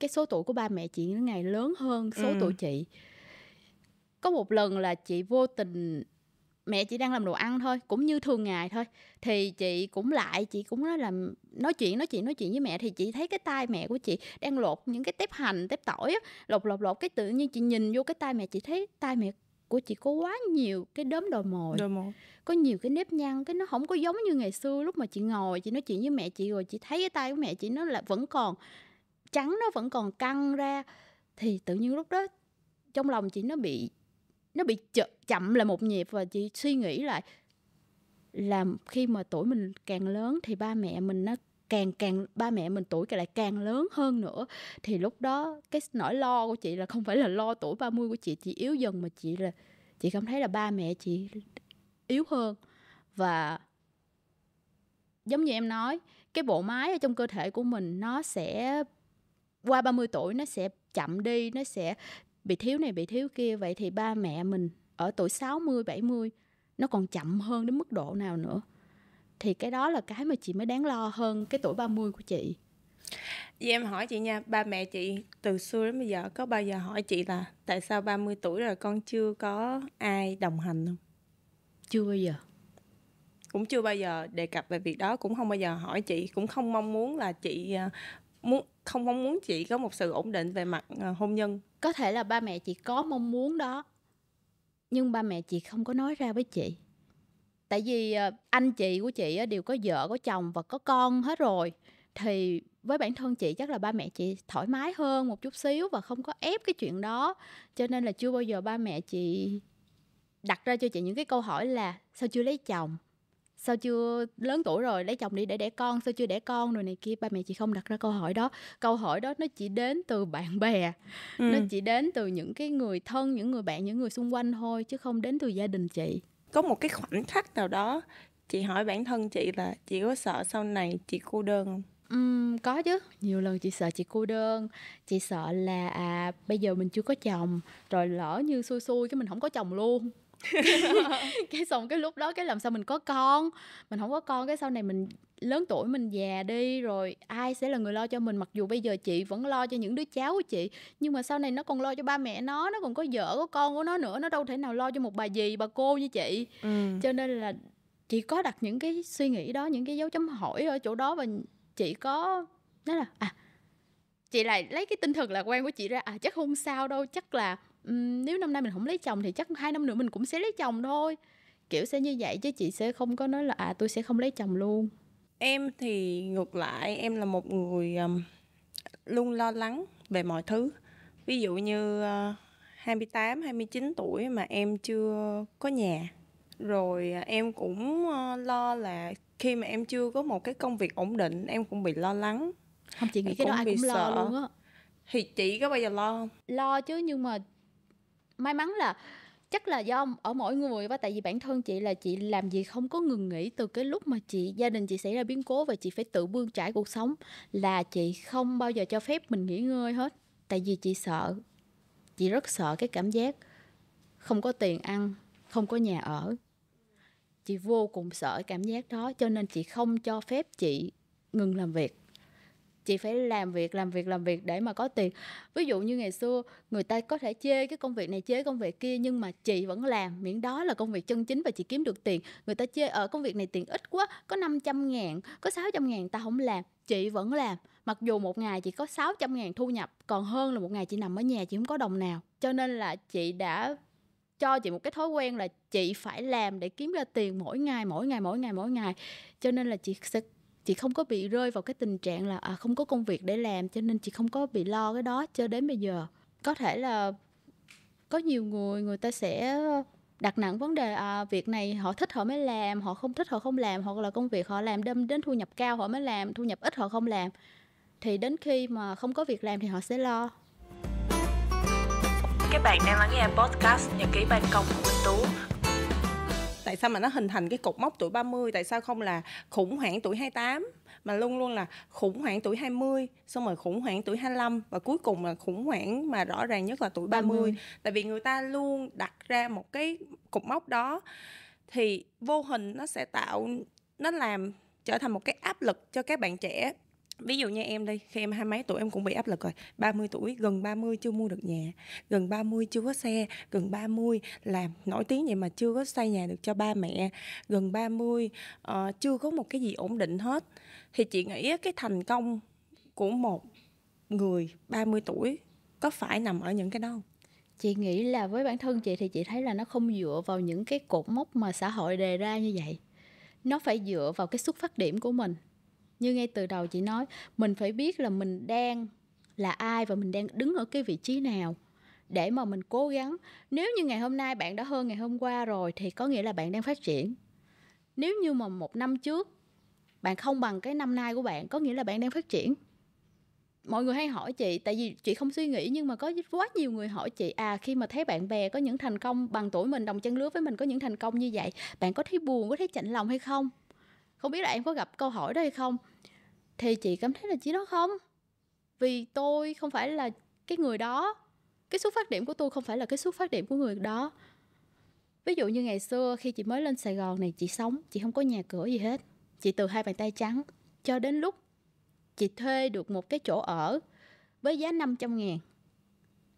S3: cái số tuổi của ba mẹ chị ngày lớn hơn số ừ. tuổi chị có một lần là chị vô tình mẹ chị đang làm đồ ăn thôi cũng như thường ngày thôi thì chị cũng lại chị cũng nói là nói chuyện nói chuyện nói chuyện với mẹ thì chị thấy cái tay mẹ của chị đang lột những cái tép hành tép tỏi á lột lột lột cái tự nhiên chị nhìn vô cái tay mẹ chị thấy tay mẹ của chị có quá nhiều cái đốm đồi mồi đồi mồi có nhiều cái nếp nhăn cái nó không có giống như ngày xưa lúc mà chị ngồi chị nói chuyện với mẹ chị rồi chị thấy cái tay của mẹ chị nó là vẫn còn trắng nó vẫn còn căng ra thì tự nhiên lúc đó trong lòng chị nó bị nó bị ch- chậm lại một nhịp và chị suy nghĩ lại là khi mà tuổi mình càng lớn thì ba mẹ mình nó càng càng ba mẹ mình tuổi càng lại càng lớn hơn nữa thì lúc đó cái nỗi lo của chị là không phải là lo tuổi 30 của chị chị yếu dần mà chị là chị cảm thấy là ba mẹ chị yếu hơn và giống như em nói cái bộ máy ở trong cơ thể của mình nó sẽ qua 30 tuổi nó sẽ chậm đi nó sẽ bị thiếu này bị thiếu kia vậy thì ba mẹ mình ở tuổi 60 70 nó còn chậm hơn đến mức độ nào nữa thì cái đó là cái mà chị mới đáng lo hơn cái tuổi 30 của chị.
S2: Vậy em hỏi chị nha, ba mẹ chị từ xưa đến bây giờ có bao giờ hỏi chị là tại sao 30 tuổi rồi con chưa có ai đồng hành không? Chưa bao giờ. Cũng chưa bao giờ đề cập về việc đó, cũng không bao giờ hỏi chị, cũng không mong muốn là chị à, muốn không mong
S3: muốn chị có một sự ổn định về mặt à, hôn nhân. Có thể là ba mẹ chị có mong muốn đó, nhưng ba mẹ chị không có nói ra với chị tại vì ờ, anh chị của chị đều có vợ có chồng và có con hết rồi thì với bản thân chị chắc là ba mẹ chị thoải mái hơn một chút xíu và không có ép cái chuyện đó cho nên là chưa bao giờ ba mẹ chị đặt ra cho chị những cái câu hỏi là sao chưa lấy chồng sao chưa lớn tuổi rồi lấy chồng đi để đẻ con sao chưa đẻ con rồi này kia ba mẹ chị không đặt ra câu hỏi đó câu hỏi đó nó chỉ đến từ bạn bè ừ. nó chỉ đến từ những cái người thân những người bạn những người xung quanh thôi chứ không đến từ gia đình chị có một cái
S2: khoảnh khắc nào đó chị hỏi bản thân chị là chị có sợ sau này chị cô đơn không
S3: Uhm, có chứ nhiều lần chị sợ chị cô đơn chị sợ là à bây giờ mình chưa có chồng rồi lỡ như xui xui cái mình không có chồng luôn cái xong cái lúc đó cái làm sao mình có con mình không có con cái sau này mình lớn tuổi mình già đi rồi ai sẽ là người lo cho mình mặc dù bây giờ chị vẫn lo cho những đứa cháu của chị nhưng mà sau này nó còn lo cho ba mẹ nó nó còn có vợ có con của nó nữa nó đâu thể nào lo cho một bà dì bà cô như chị ừ. cho nên là chị có đặt những cái suy nghĩ đó những cái dấu chấm hỏi ở chỗ đó và chị có nói là à chị lại lấy cái tinh thần lạc quan của chị ra à chắc không sao đâu chắc là nếu năm nay mình không lấy chồng thì chắc hai năm nữa mình cũng sẽ lấy chồng thôi kiểu sẽ như vậy chứ chị sẽ không có nói là à tôi sẽ không lấy chồng luôn em thì ngược lại em là một người um,
S2: luôn lo lắng về mọi thứ ví dụ như uh, 28 29 tuổi mà em chưa có nhà rồi ờ, em cũng uh, lo là khi mà em chưa có một cái công việc ổn định em cũng bị lo lắng không chị nghĩ cái đó ai cũng sợ. lo luôn
S3: á thì chị có bao giờ lo không lo chứ nhưng mà may mắn là chắc là do ở mỗi người và tại vì bản thân chị là chị làm gì không có ngừng nghỉ từ cái lúc mà chị gia đình chị xảy ra biến cố và chị phải tự bươn trải cuộc sống là chị không bao giờ cho phép mình nghỉ ngơi hết tại vì chị sợ chị rất sợ cái cảm giác không có tiền ăn không có nhà ở chị vô cùng sợ cảm giác đó cho nên chị không cho phép chị ngừng làm việc chị phải làm việc làm việc làm việc để mà có tiền ví dụ như ngày xưa người ta có thể chê cái công việc này chê công việc kia nhưng mà chị vẫn làm miễn đó là công việc chân chính và chị kiếm được tiền người ta chê ở ờ, công việc này tiền ít quá có 500 ngàn có 600 ngàn ta không làm chị vẫn làm mặc dù một ngày chị có 600 ngàn thu nhập còn hơn là một ngày chị nằm ở nhà chị không có đồng nào cho nên là chị đã cho chị một cái thói quen là chị phải làm để kiếm ra tiền mỗi ngày mỗi ngày mỗi ngày mỗi ngày cho nên là chị sẽ chị không có bị rơi vào cái tình trạng là à, không có công việc để làm cho nên chị không có bị lo cái đó cho đến bây giờ có thể là có nhiều người người ta sẽ đặt nặng vấn đề à, việc này họ thích họ mới làm họ không thích họ không làm hoặc là công việc họ làm đâm đến thu nhập cao họ mới làm thu nhập ít họ không làm thì đến khi mà không có việc làm thì họ sẽ lo
S1: các bạn đang lắng nghe podcast nhật ký ban công của Minh Tú
S2: tại sao mà nó hình thành cái cột mốc tuổi 30 tại sao không là khủng hoảng tuổi 28 mà luôn luôn là khủng hoảng tuổi 20 xong rồi khủng hoảng tuổi 25 và cuối cùng là khủng hoảng mà rõ ràng nhất là tuổi 30, 30. tại vì người ta luôn đặt ra một cái cục mốc đó thì vô hình nó sẽ tạo nó làm trở thành một cái áp lực cho các bạn trẻ ví dụ như em đây khi em hai mấy tuổi em cũng bị áp lực rồi 30 tuổi gần 30 chưa mua được nhà gần 30 chưa có xe gần 30 làm nổi tiếng vậy mà chưa có xây nhà được cho ba mẹ gần 30 uh, ờ, chưa có một cái gì ổn định hết thì chị nghĩ cái thành công của một
S3: người 30 tuổi có phải nằm ở những cái đó không? chị nghĩ là với bản thân chị thì chị thấy là nó không dựa vào những cái cột mốc mà xã hội đề ra như vậy nó phải dựa vào cái xuất phát điểm của mình như ngay từ đầu chị nói mình phải biết là mình đang là ai và mình đang đứng ở cái vị trí nào để mà mình cố gắng nếu như ngày hôm nay bạn đã hơn ngày hôm qua rồi thì có nghĩa là bạn đang phát triển nếu như mà một năm trước bạn không bằng cái năm nay của bạn có nghĩa là bạn đang phát triển mọi người hay hỏi chị tại vì chị không suy nghĩ nhưng mà có quá nhiều người hỏi chị à khi mà thấy bạn bè có những thành công bằng tuổi mình đồng chân lứa với mình có những thành công như vậy bạn có thấy buồn có thấy chạnh lòng hay không không biết là em có gặp câu hỏi đó hay không thì chị cảm thấy là chị nói không vì tôi không phải là cái người đó cái xuất phát điểm của tôi không phải là cái xuất phát điểm của người đó ví dụ như ngày xưa khi chị mới lên sài gòn này chị sống chị không có nhà cửa gì hết chị từ hai bàn tay trắng cho đến lúc chị thuê được một cái chỗ ở với giá 500 ngàn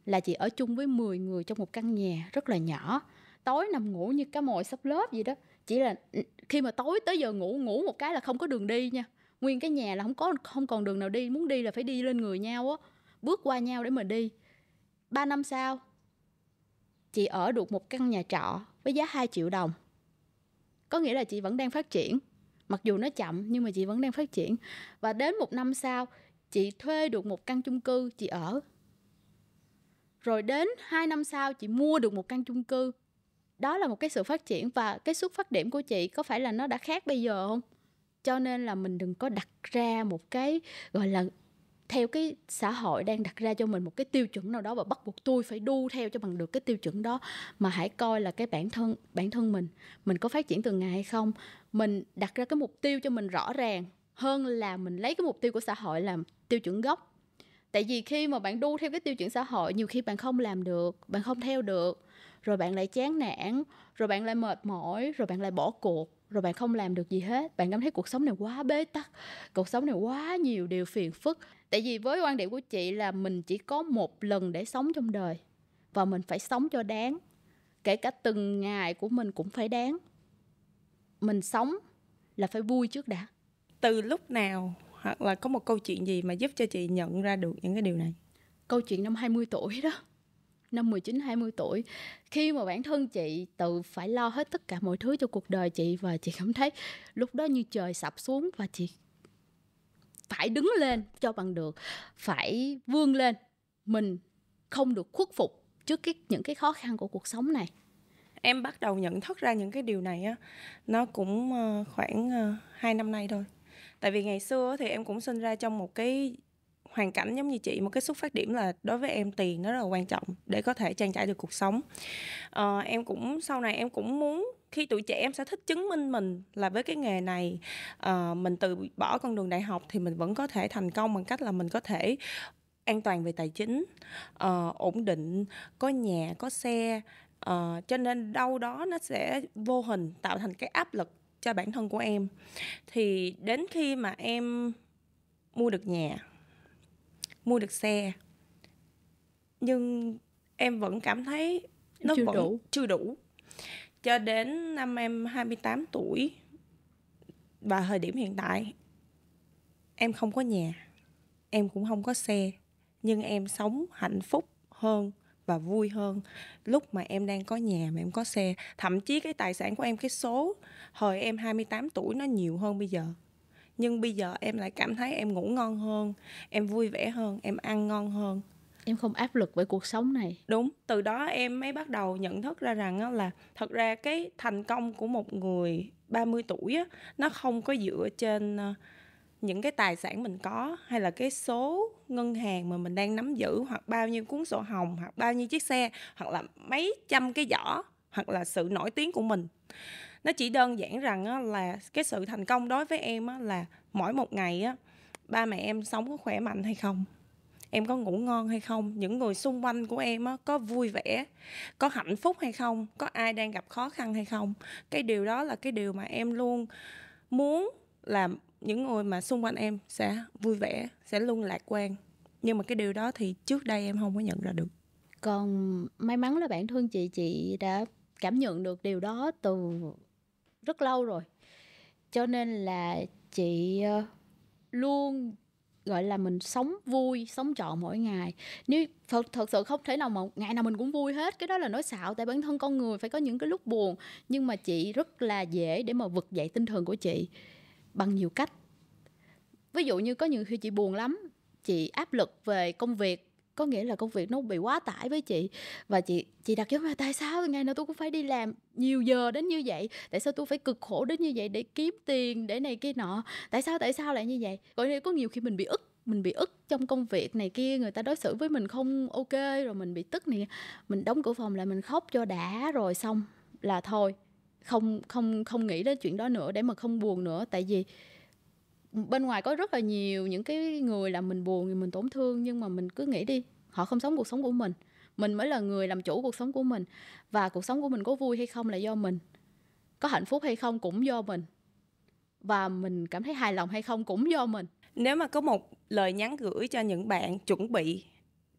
S3: là chị ở chung với 10 người trong một căn nhà rất là nhỏ tối nằm ngủ như cá mồi sắp lớp vậy đó chỉ là ừ, khi mà tối tới giờ ngủ ngủ một cái là không có đường đi nha nguyên cái nhà là không có không còn đường nào đi muốn đi là phải đi lên người nhau á bước qua nhau để mà đi ba năm sau chị ở được một căn nhà trọ với giá 2 triệu đồng có nghĩa là chị vẫn đang phát triển mặc dù nó chậm nhưng mà chị vẫn đang phát triển và đến một năm sau chị thuê được một căn chung cư chị ở rồi đến 2 năm sau chị mua được một căn chung cư đó là một cái sự phát triển và cái xuất phát điểm của chị có phải là nó đã khác bây giờ không cho nên là mình đừng có đặt ra một cái gọi là theo cái xã hội đang đặt ra cho mình một cái tiêu chuẩn nào đó và bắt buộc tôi phải đu theo cho bằng được cái tiêu chuẩn đó mà hãy coi là cái bản thân bản thân mình mình có phát triển từng ngày hay không mình đặt ra cái mục tiêu cho mình rõ ràng hơn là mình lấy cái mục tiêu của xã hội làm tiêu chuẩn gốc tại vì khi mà bạn đu theo cái tiêu chuẩn xã hội nhiều khi bạn không làm được bạn không theo được rồi bạn lại chán nản rồi bạn lại mệt mỏi rồi bạn lại bỏ cuộc rồi bạn không làm được gì hết bạn cảm thấy cuộc sống này quá bế tắc cuộc sống này quá nhiều điều phiền phức tại vì với quan điểm của chị là mình chỉ có một lần để sống trong đời và mình phải sống cho đáng kể cả từng ngày của mình cũng phải đáng mình sống là phải vui trước đã từ lúc nào hoặc là
S2: có một câu chuyện gì mà giúp cho chị
S3: nhận ra được những cái điều này câu chuyện năm 20 tuổi đó năm 19 20 tuổi khi mà bản thân chị tự phải lo hết tất cả mọi thứ cho cuộc đời chị và chị cảm thấy lúc đó như trời sập xuống và chị phải đứng lên cho bằng được phải vươn lên mình không được khuất phục trước cái, những cái khó khăn của cuộc sống này
S2: em bắt đầu nhận thức ra những cái điều này á nó cũng ờ, khoảng 2 ờ, năm nay thôi tại vì ngày xưa thì em cũng sinh ra trong một cái hoàn cảnh giống như chị một cái xuất phát điểm là đối với em tiền nó rất là quan trọng để có thể trang trải được cuộc sống à, em cũng sau này em cũng muốn khi tuổi trẻ em sẽ thích chứng minh mình là với cái nghề này uh, mình từ bỏ con đường đại học thì mình vẫn có thể thành công bằng cách là mình có thể an toàn về tài chính uh, ổn định có nhà có xe uh, cho nên đâu đó nó sẽ vô hình tạo thành cái áp lực cho bản thân của em thì đến khi mà em mua được nhà mua được xe nhưng em vẫn cảm thấy nó chưa vẫn đủ. chưa đủ cho đến năm em 28 tuổi và thời điểm hiện tại em không có nhà em cũng không có xe nhưng em sống hạnh phúc hơn và vui hơn lúc mà em đang có nhà mà em có xe thậm chí cái tài sản của em cái số hồi em 28 tuổi nó nhiều hơn bây giờ nhưng bây giờ em lại cảm thấy em ngủ ngon hơn em vui vẻ hơn em ăn ngon hơn em không áp lực với cuộc sống này đúng từ đó em mới bắt đầu nhận thức ra rằng là thật ra cái thành công của một người 30 tuổi á, nó không có dựa trên ờ, những cái tài sản mình có hay là cái số ngân hàng mà mình đang nắm giữ hoặc bao nhiêu cuốn sổ hồng hoặc bao nhiêu chiếc xe hoặc là mấy trăm cái giỏ hoặc là sự nổi tiếng của mình nó chỉ đơn giản rằng á, là cái sự thành công đối với em á, là mỗi một ngày á, ba mẹ em sống có khỏe mạnh hay không em có ngủ ngon hay không những người xung quanh của em á, có vui vẻ có hạnh phúc hay không có ai đang gặp khó khăn hay không cái điều đó là cái điều mà em luôn muốn là những người mà xung quanh em sẽ vui vẻ sẽ luôn lạc quan nhưng mà cái điều đó thì trước đây em không có nhận ra được
S3: còn may mắn là bản thân chị chị đã cảm nhận được điều đó từ rất lâu rồi cho nên là chị ờ, luôn gọi là mình sống vui sống trọn mỗi ngày nếu thật, thật sự không thể nào mà ngày nào mình cũng vui hết cái đó là nói xạo tại bản thân con người phải có những cái lúc buồn nhưng mà chị rất là dễ để mà vực dậy tinh thần của chị bằng nhiều cách ví dụ như có những khi chị buồn lắm chị áp lực về công việc có nghĩa là công việc nó bị quá tải với chị và chị chị đặt dấu là tại sao ngày nào tôi cũng phải đi làm nhiều giờ đến như vậy tại sao tôi phải cực khổ đến như vậy để kiếm tiền để này kia nọ tại sao tại sao lại như vậy coi có nhiều khi mình bị ức mình bị ức trong công việc này kia người ta đối xử với mình không ok rồi mình bị tức này mình đóng cửa phòng lại mình khóc cho đã rồi xong là thôi không không không nghĩ đến chuyện đó nữa để mà không buồn nữa tại vì bên ngoài có rất là nhiều những cái người làm mình buồn thì mình tổn thương nhưng mà mình cứ nghĩ đi họ không sống cuộc sống của mình mình mới là người làm chủ cuộc sống của mình và cuộc sống của mình có vui hay không là do mình có hạnh phúc hay không cũng do mình và mình cảm thấy hài lòng hay không cũng do mình
S2: nếu mà có một lời nhắn gửi cho những bạn chuẩn bị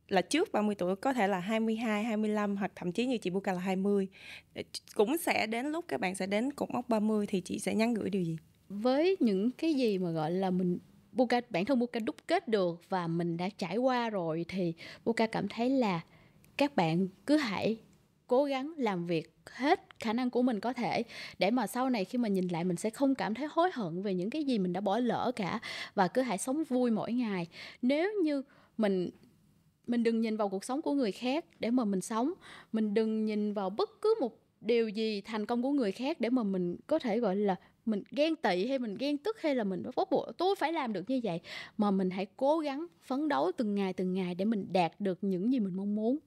S2: là trước 30 tuổi có thể là 22, 25 hoặc thậm chí như chị Buka là 20 cũng sẽ đến lúc các bạn sẽ đến cột mốc 30 thì chị sẽ nhắn gửi điều gì?
S3: với những cái gì mà gọi là mình Buka bản thân Buka đúc kết được và mình đã trải qua rồi thì Buka cảm thấy là các bạn cứ hãy cố gắng làm việc hết khả năng của mình có thể để mà sau này khi mà nhìn lại mình sẽ không cảm thấy hối hận về những cái gì mình đã bỏ lỡ cả và cứ hãy sống vui mỗi ngày nếu như mình mình đừng nhìn vào cuộc sống của người khác để mà mình sống mình đừng nhìn vào bất cứ một điều gì thành công của người khác để mà mình có thể gọi là mình ghen tị hay mình ghen tức hay là mình bắt buộc tôi phải làm được như vậy mà mình hãy cố gắng phấn đấu từng ngày từng ngày để mình đạt được những gì mình mong muốn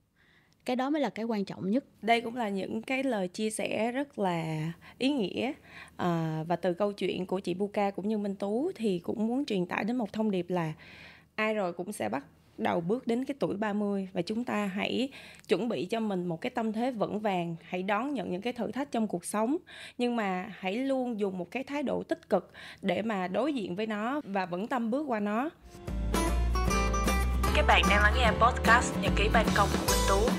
S3: cái đó mới là cái quan trọng nhất đây cũng là những
S2: cái lời chia sẻ rất là ý nghĩa à, và từ câu chuyện của chị Buka cũng như Minh Tú thì cũng muốn truyền tải đến một thông điệp là ai rồi cũng sẽ bắt đầu bước đến cái tuổi 30 và chúng ta hãy chuẩn bị cho mình một cái tâm thế vững vàng, hãy đón nhận những cái thử thách trong cuộc sống nhưng mà hãy luôn dùng một cái thái độ tích cực để mà đối diện với nó và vững tâm bước qua nó.
S1: Các bạn đang lắng nghe podcast Nhật ký ban công của Minh Tú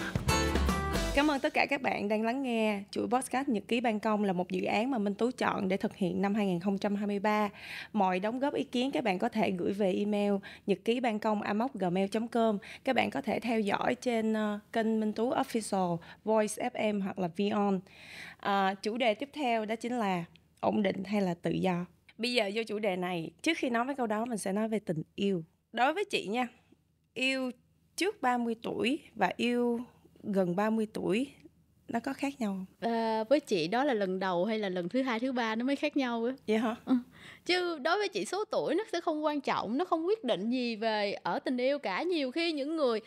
S2: Cảm ơn tất cả các bạn đang lắng nghe. Chuỗi podcast Nhật ký ban công là một dự án mà Minh Tú chọn để thực hiện năm 2023. Mọi đóng góp ý kiến các bạn có thể gửi về email nhật ký ban công gmail.com. Các bạn có thể theo dõi trên ờ, kênh Minh Tú Official, Voice FM hoặc là Vion. À, chủ đề tiếp theo đó chính là ổn định hay là tự do. Bây giờ vô chủ đề này, trước khi nói với câu đó mình sẽ nói về tình yêu. Đối với chị nha, yêu trước 30 tuổi và yêu gần 30 tuổi nó có khác nhau
S3: không? À, với chị đó là lần đầu hay là lần thứ hai thứ ba nó mới khác nhau á vậy hả ừ. chứ đối với chị số tuổi nó sẽ không quan trọng nó không quyết định gì về ở tình yêu cả nhiều khi những người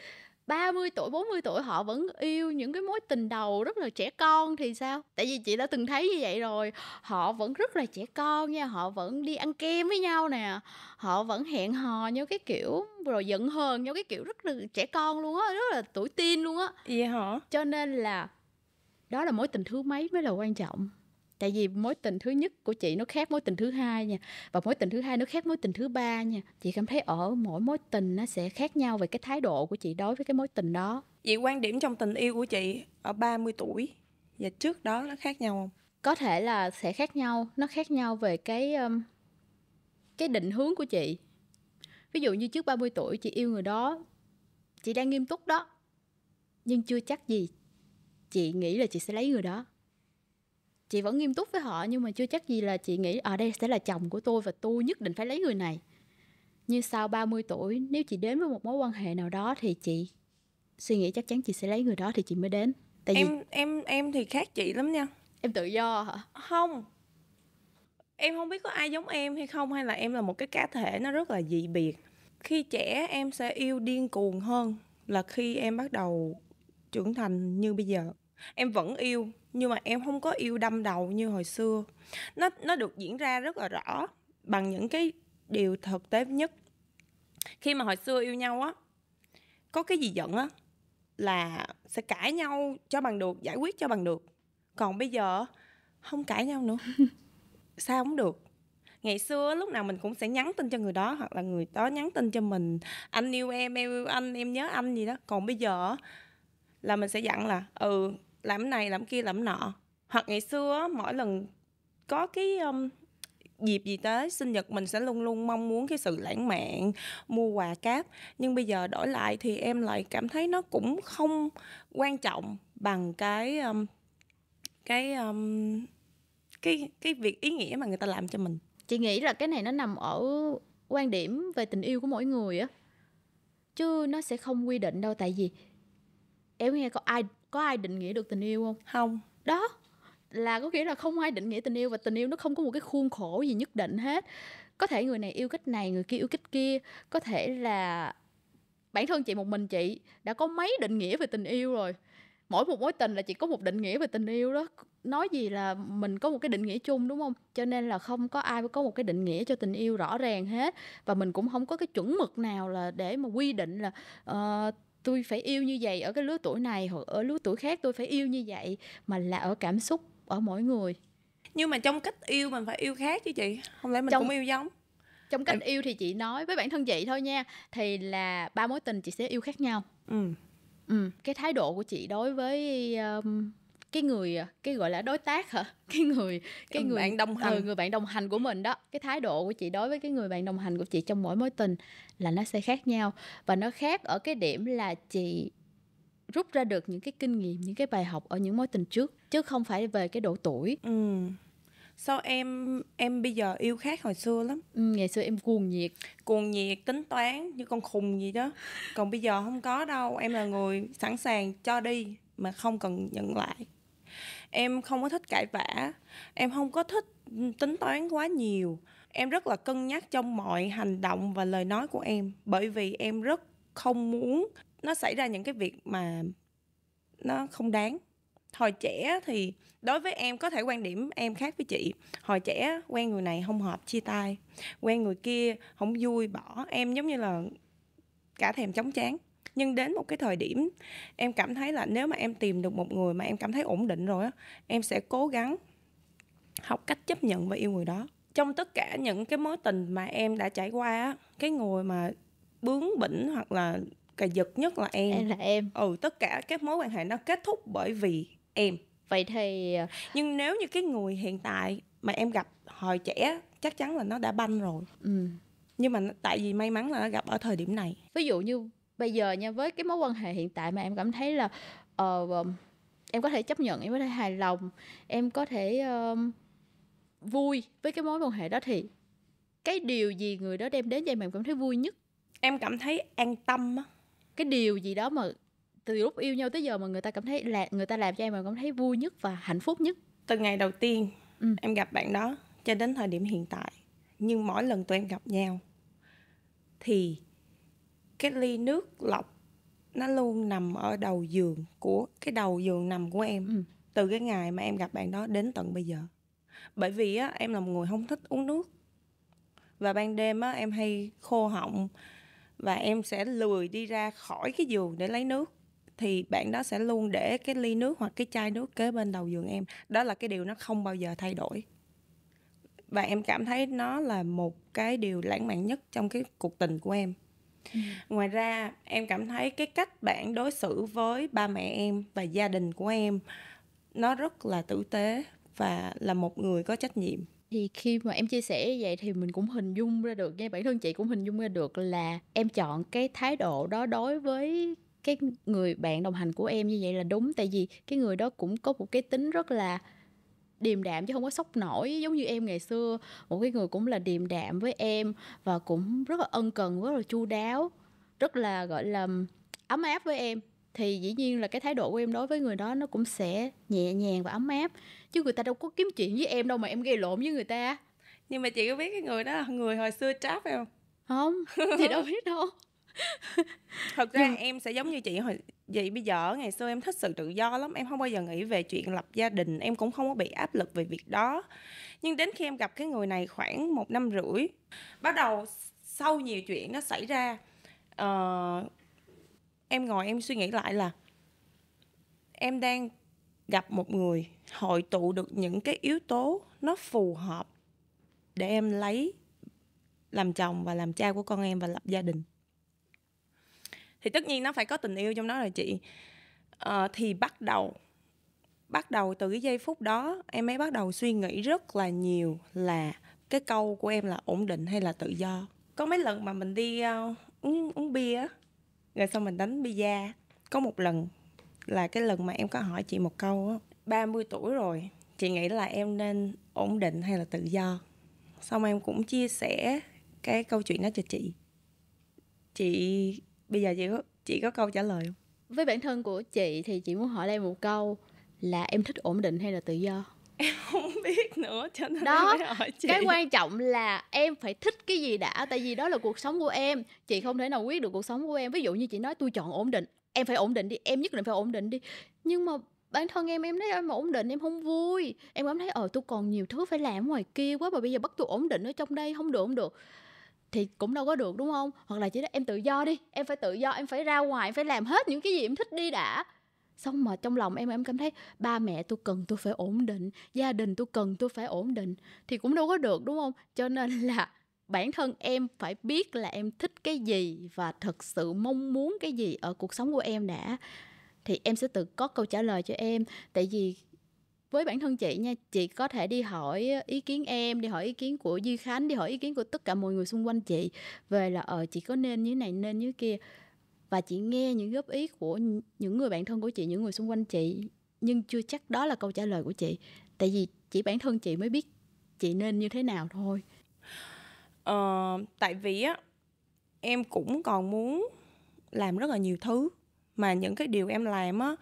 S3: 30 tuổi, 40 tuổi họ vẫn yêu những cái mối tình đầu rất là trẻ con thì sao? Tại vì chị đã từng thấy như vậy rồi, họ vẫn rất là trẻ con nha, họ vẫn đi ăn kem với nhau nè, họ vẫn hẹn hò nhau cái kiểu rồi giận hờn nhau cái kiểu rất là trẻ con luôn á, rất là tuổi teen luôn á. Vậy hả? Cho nên là đó là mối tình thứ mấy mới là quan trọng tại vì mối tình thứ nhất của chị nó khác mối tình thứ hai nha và mối tình thứ hai nó khác mối tình thứ ba nha chị cảm thấy ở mỗi mối tình nó sẽ khác nhau về cái thái độ của chị đối với cái mối tình đó vậy quan điểm trong tình yêu của chị ở 30 tuổi và trước đó nó khác nhau không có thể là sẽ khác nhau nó khác nhau về cái um, cái định hướng của chị ví dụ như trước 30 tuổi chị yêu người đó chị đang nghiêm túc đó nhưng chưa chắc gì chị nghĩ là chị sẽ lấy người đó chị vẫn nghiêm túc với họ nhưng mà chưa chắc gì là chị nghĩ ở à, đây sẽ là chồng của tôi và tôi nhất định phải lấy người này như sau 30 tuổi nếu chị đến với một mối quan hệ nào đó thì chị suy nghĩ chắc chắn chị sẽ lấy người đó thì chị mới đến Tại em vì... em em thì khác chị lắm nha em tự do hả không
S2: em không biết có ai giống em hay không hay là em là một cái cá thể nó rất là dị biệt khi trẻ em sẽ yêu điên cuồng hơn là khi em bắt đầu trưởng thành như bây giờ em vẫn yêu nhưng mà em không có yêu đâm đầu như hồi xưa nó nó được diễn ra rất là rõ bằng những cái điều thực tế nhất khi mà hồi xưa yêu nhau á có cái gì giận á là sẽ cãi nhau cho bằng được giải quyết cho bằng được còn bây giờ không cãi nhau nữa sao không được ngày xưa lúc nào mình cũng sẽ nhắn tin cho người đó hoặc là người đó nhắn tin cho mình anh yêu em em yêu anh em nhớ anh gì đó còn bây giờ là mình sẽ dặn là ừ làm này làm kia làm nọ hoặc ngày xưa mỗi lần có cái um, dịp gì tới sinh nhật mình sẽ luôn luôn mong muốn cái sự lãng mạn mua quà cáp nhưng bây giờ đổi lại thì em lại cảm thấy nó cũng không quan trọng bằng cái um,
S3: cái um, cái cái việc ý nghĩa mà người ta làm cho mình chị nghĩ là cái này nó nằm ở quan điểm về tình yêu của mỗi người á chứ nó sẽ không quy định đâu tại vì em nghe có ai có ai định nghĩa được tình yêu không không đó là có nghĩa là không ai định nghĩa tình yêu và tình yêu nó không có một cái khuôn khổ gì nhất định hết có thể người này yêu cách này người kia yêu cách kia có thể là bản thân chị một mình chị đã có mấy định nghĩa về tình yêu rồi mỗi một mối tình là chị có một định nghĩa về tình yêu đó nói gì là mình có một cái định nghĩa chung đúng không cho nên là không có ai có một cái định nghĩa cho tình yêu rõ ràng hết và mình cũng không có cái chuẩn mực nào là để mà quy định là uh, tôi phải yêu như vậy ở cái lứa tuổi này hoặc ở lứa tuổi khác tôi phải yêu như vậy mà là ở cảm xúc ở mỗi người nhưng mà trong cách yêu mình phải yêu khác chứ chị không lẽ mình trong, cũng yêu giống trong cách em... yêu thì chị nói với bản thân chị thôi nha thì là ba mối tình chị sẽ yêu khác nhau ừ ừ cái thái độ của chị đối với um, cái người à, cái gọi là đối tác hả cái người cái người bạn đồng hành ừ, người bạn đồng hành của mình đó cái thái độ của chị đối với cái người bạn đồng hành của chị trong mỗi mối tình là nó sẽ khác nhau và nó khác ở cái điểm là chị rút ra được những cái kinh nghiệm những cái bài học ở những mối tình trước chứ không phải về cái độ tuổi ừ sao em em bây giờ yêu khác hồi xưa
S2: lắm ừ, ngày xưa em cuồng nhiệt cuồng nhiệt tính toán như con khùng gì đó còn bây giờ không có đâu em là người sẵn sàng cho đi mà không cần nhận lại em không có thích cãi vã em không có thích tính toán quá nhiều em rất là cân nhắc trong mọi hành động và lời nói của em bởi vì em rất không muốn nó xảy ra những cái việc mà nó không đáng hồi trẻ thì đối với em có thể quan điểm em khác với chị hồi trẻ quen người này không hợp chia tay quen người kia không vui bỏ em giống như là cả thèm chóng chán nhưng đến một cái thời điểm em cảm thấy là nếu mà em tìm được một người mà em cảm thấy ổn định rồi á em sẽ cố gắng học cách chấp nhận và yêu người đó trong tất cả những cái mối tình mà em đã trải qua á cái người mà bướng bỉnh hoặc là cà giật nhất là em em là em ừ tất cả các mối quan hệ nó kết thúc bởi vì em vậy thì ờ, nhưng nếu như cái người hiện tại mà em gặp hồi trẻ chắc chắn là nó đã banh rồi ừ nhưng mà tại vì may mắn là nó gặp ở thời điểm này
S3: ví dụ như bây giờ nha với cái mối quan hệ hiện tại mà em cảm thấy là uh, em có thể chấp nhận em có thể hài lòng em có thể uh, vui với cái mối quan hệ đó thì cái điều gì người đó đem đến cho em mà em cảm thấy vui nhất em cảm thấy an tâm á cái điều gì đó mà từ lúc yêu nhau tới giờ mà người ta cảm thấy là người ta làm cho em mà cảm thấy vui nhất và hạnh phúc nhất từ ngày đầu tiên ừ. em gặp bạn đó cho đến thời điểm hiện tại nhưng
S2: mỗi lần tụi em gặp nhau thì cái ly nước lọc nó luôn nằm ở đầu giường của cái đầu giường nằm của em ừ. từ cái ngày mà em gặp bạn đó đến tận bây giờ bởi vì á em là một người không thích uống nước và ban đêm á em hay khô họng và em sẽ lười đi ra khỏi cái giường để lấy nước thì bạn đó sẽ luôn để cái ly nước hoặc cái chai nước kế bên đầu giường em đó là cái điều nó không bao giờ thay đổi và em cảm thấy nó là một cái điều lãng mạn nhất trong cái cuộc tình của em ngoài ra em cảm thấy cái cách bạn đối xử với ba mẹ em và gia đình của em nó rất
S3: là tử tế và là một người có trách nhiệm thì khi mà em chia sẻ như vậy thì mình cũng hình dung ra được nha bản thân chị cũng hình dung ra được là em chọn cái thái độ đó đối với cái người bạn đồng hành của em như vậy là đúng tại vì cái người đó cũng có một cái tính rất là điềm đạm chứ không có sốc nổi giống như em ngày xưa một cái người cũng là điềm đạm với em và cũng rất là ân cần rất là chu đáo rất là gọi là ấm áp với em thì dĩ nhiên là cái thái độ của em đối với người đó nó cũng sẽ nhẹ nhàng và ấm áp chứ người ta đâu có kiếm chuyện với em đâu mà em gây lộn với người ta
S2: nhưng mà chị có biết cái người đó là người hồi xưa tráp em
S3: không không thì đâu biết đâu thật ra
S2: em sẽ giống như chị hồi vậy bây giờ ngày xưa em thích sự tự do lắm em không bao giờ nghĩ về chuyện lập gia đình em cũng không có bị áp lực về việc đó nhưng đến khi em gặp cái người này khoảng một năm rưỡi bắt đầu sau nhiều chuyện nó xảy ra uh, em ngồi em suy nghĩ lại là em đang gặp một người hội tụ được những cái yếu tố nó phù hợp để em lấy làm chồng và làm cha của con em và lập gia đình thì tất nhiên nó phải có tình yêu trong đó rồi chị à, thì bắt đầu bắt đầu từ cái giây phút đó em ấy bắt đầu suy nghĩ rất là nhiều là cái câu của em là ổn định hay là tự do có mấy lần mà mình đi uh, uống uống bia rồi xong mình đánh bia da có một lần là cái lần mà em có hỏi chị một câu á 30 tuổi rồi chị nghĩ là em nên ổn định hay là tự do xong em cũng chia sẻ cái câu chuyện đó cho chị
S3: chị bây giờ chị có chị có câu trả lời không với bản thân của chị thì chị muốn hỏi đây một câu là em thích ổn định hay là tự do em không biết nữa cho nên đó em hỏi chị. cái quan trọng là em phải thích cái gì đã tại vì đó là cuộc sống của em chị không thể nào quyết được cuộc sống của em ví dụ như chị nói tôi chọn ổn định em phải ổn định đi em nhất định phải ổn định đi nhưng mà bản thân em em thấy em mà ổn định em không vui em cảm thấy ờ tôi còn nhiều thứ phải làm ngoài kia quá mà bây giờ bắt tôi ổn định ở trong đây không được không được thì cũng đâu có được đúng không hoặc là chỉ nói em tự do đi em phải tự do em phải ra ngoài em phải làm hết những cái gì em thích đi đã xong mà trong lòng em em cảm thấy ba mẹ tôi cần tôi phải ổn định gia đình tôi cần tôi phải ổn định thì cũng đâu có được đúng không cho nên là bản thân em phải biết là em thích cái gì và thật sự mong muốn cái gì ở cuộc sống của em đã thì em sẽ tự có câu trả lời cho em tại vì với bản thân chị nha chị có thể đi hỏi ờ, ý kiến em đi hỏi ý kiến của duy khánh đi hỏi ý kiến của tất cả mọi người xung quanh chị về là ờ chị có nên như này nên như kia và chị nghe những góp ý của những người bạn thân của chị những người xung quanh chị nhưng chưa chắc đó là câu trả lời của chị tại vì chỉ bản thân chị mới biết chị nên như thế nào thôi
S2: ờ, tại vì á em cũng còn muốn làm rất là nhiều thứ mà những cái điều em làm á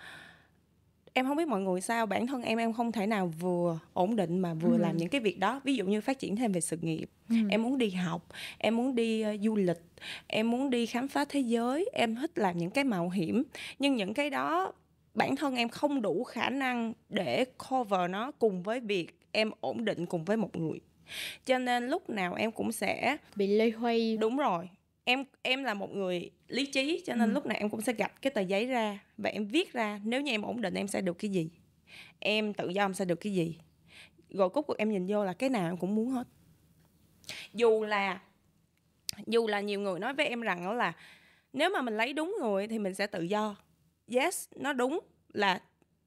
S2: em không biết mọi người sao bản thân em em không thể nào vừa ổn định mà vừa ừ. làm những cái việc đó ví dụ như phát triển thêm về sự nghiệp ừ. em muốn đi học em muốn đi uh, du lịch em muốn đi khám phá thế giới em thích làm những cái mạo hiểm nhưng những cái đó bản thân em không đủ khả năng để cover nó cùng với việc em ổn định cùng với một người cho nên lúc nào em cũng sẽ bị lây hoay đúng rồi em em là một người lý trí cho nên ừ. lúc nào em cũng sẽ gạch cái tờ giấy ra và em viết ra nếu như em ổn định em sẽ được cái gì em tự do em sẽ được cái gì gọi cúc của em nhìn vô là cái nào em cũng muốn hết dù là dù là nhiều người nói với em rằng đó là nếu mà mình lấy đúng người thì mình sẽ tự do yes nó đúng là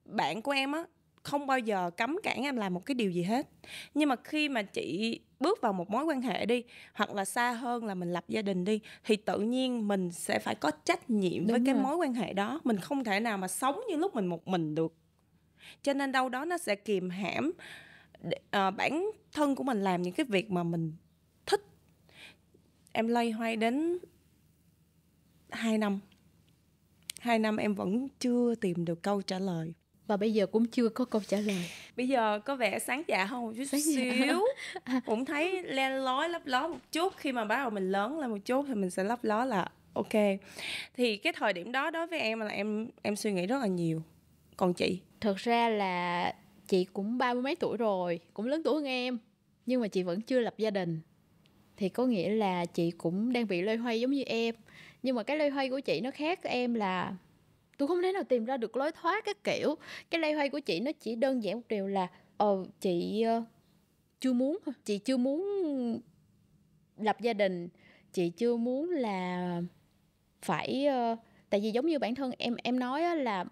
S2: bạn của em á không bao giờ cấm cản em làm một cái điều gì hết nhưng mà khi mà chị bước vào một mối quan hệ đi hoặc là xa hơn là mình lập gia đình đi thì tự nhiên mình sẽ phải có trách nhiệm Đúng với cái mối quan hệ đó mình không thể nào mà sống như lúc mình một mình được cho nên đâu đó nó sẽ kìm hãm uh, bản thân của mình làm những cái việc mà mình thích em lây hoay đến hai năm hai năm em vẫn chưa tìm được câu trả lời và bây giờ cũng chưa có câu trả lời bây giờ có vẻ sáng dạ hơn một chút sáng dạ xíu dạ. cũng thấy len lói lấp ló một chút khi mà bắt đầu mình lớn lên một chút thì mình sẽ lấp ló là ok thì cái thời điểm đó đối với em là em
S3: em suy nghĩ rất là nhiều còn chị thật ra là chị cũng ba mươi mấy tuổi rồi cũng lớn tuổi hơn em nhưng mà chị vẫn chưa lập gia đình thì có nghĩa là chị cũng đang bị loay hoay giống như em nhưng mà cái loay hoay của chị nó khác em là tôi không thể nào tìm ra được lối thoát cái kiểu cái lay hoay của chị nó chỉ đơn giản một điều là ờ chị uh, chưa muốn chị chưa muốn lập gia đình chị chưa muốn là phải uh, tại vì giống như bản thân em em nói là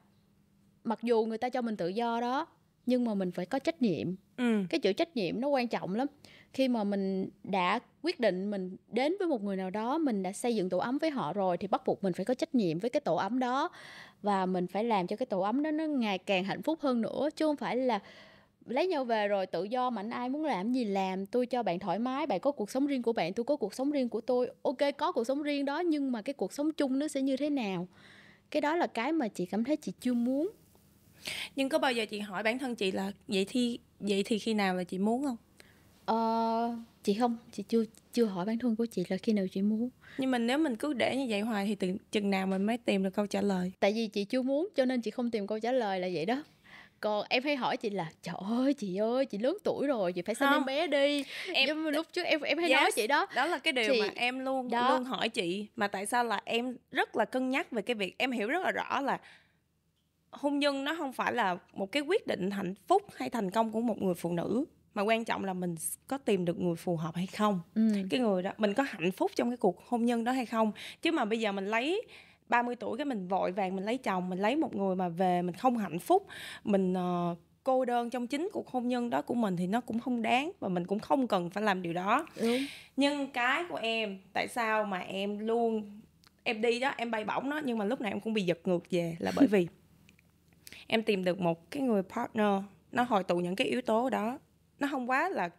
S3: mặc dù người ta cho mình tự do đó nhưng mà mình phải có trách nhiệm ừ. cái chữ trách nhiệm nó quan trọng lắm khi mà mình đã quyết định mình đến với một người nào đó mình đã xây dựng tổ ấm với họ rồi thì bắt buộc mình phải có trách nhiệm với cái tổ ấm đó và mình phải làm cho cái tổ ấm đó nó ngày càng hạnh phúc hơn nữa chứ không phải là lấy nhau về rồi tự do mạnh ai muốn làm gì làm tôi cho bạn thoải mái bạn có cuộc sống riêng của bạn tôi có cuộc sống riêng của tôi ok có cuộc sống riêng đó nhưng mà cái cuộc sống chung nó sẽ như thế nào cái đó là cái mà chị cảm thấy chị chưa muốn
S2: nhưng có bao giờ chị hỏi bản thân chị là vậy thì vậy thì khi nào là chị muốn không Ờ, chị không chị chưa chưa
S3: hỏi bản thân của chị là khi nào chị muốn
S2: nhưng mà nếu mình cứ để như vậy hoài thì từ chừng nào mình mới tìm được câu
S3: trả lời tại vì chị chưa muốn cho nên chị không tìm câu trả lời là vậy đó còn em hay hỏi chị là trời ơi chị ơi chị lớn tuổi rồi chị phải sinh em bé đi em Nhưng lúc trước em em hay yes, nói chị đó đó là cái điều chị... mà em
S2: luôn đó. luôn hỏi chị mà tại sao là em rất là cân nhắc về cái việc em hiểu rất là rõ là hôn nhân nó không phải là một cái quyết định hạnh phúc hay thành công của một người phụ nữ mà quan trọng là mình có tìm được người phù hợp hay không ừ. cái người đó mình có hạnh phúc trong cái cuộc hôn nhân đó hay không chứ mà bây giờ mình lấy 30 tuổi cái mình vội vàng mình lấy chồng mình lấy một người mà về mình không hạnh phúc mình uh, cô đơn trong chính cuộc hôn nhân đó của mình thì nó cũng không đáng và mình cũng không cần phải làm điều đó Đúng. nhưng cái của em tại sao mà em luôn em đi đó em bay bổng đó nhưng mà lúc này em cũng bị giật ngược về là bởi vì em tìm được một cái người partner nó hội tụ những cái yếu tố đó nó không quá là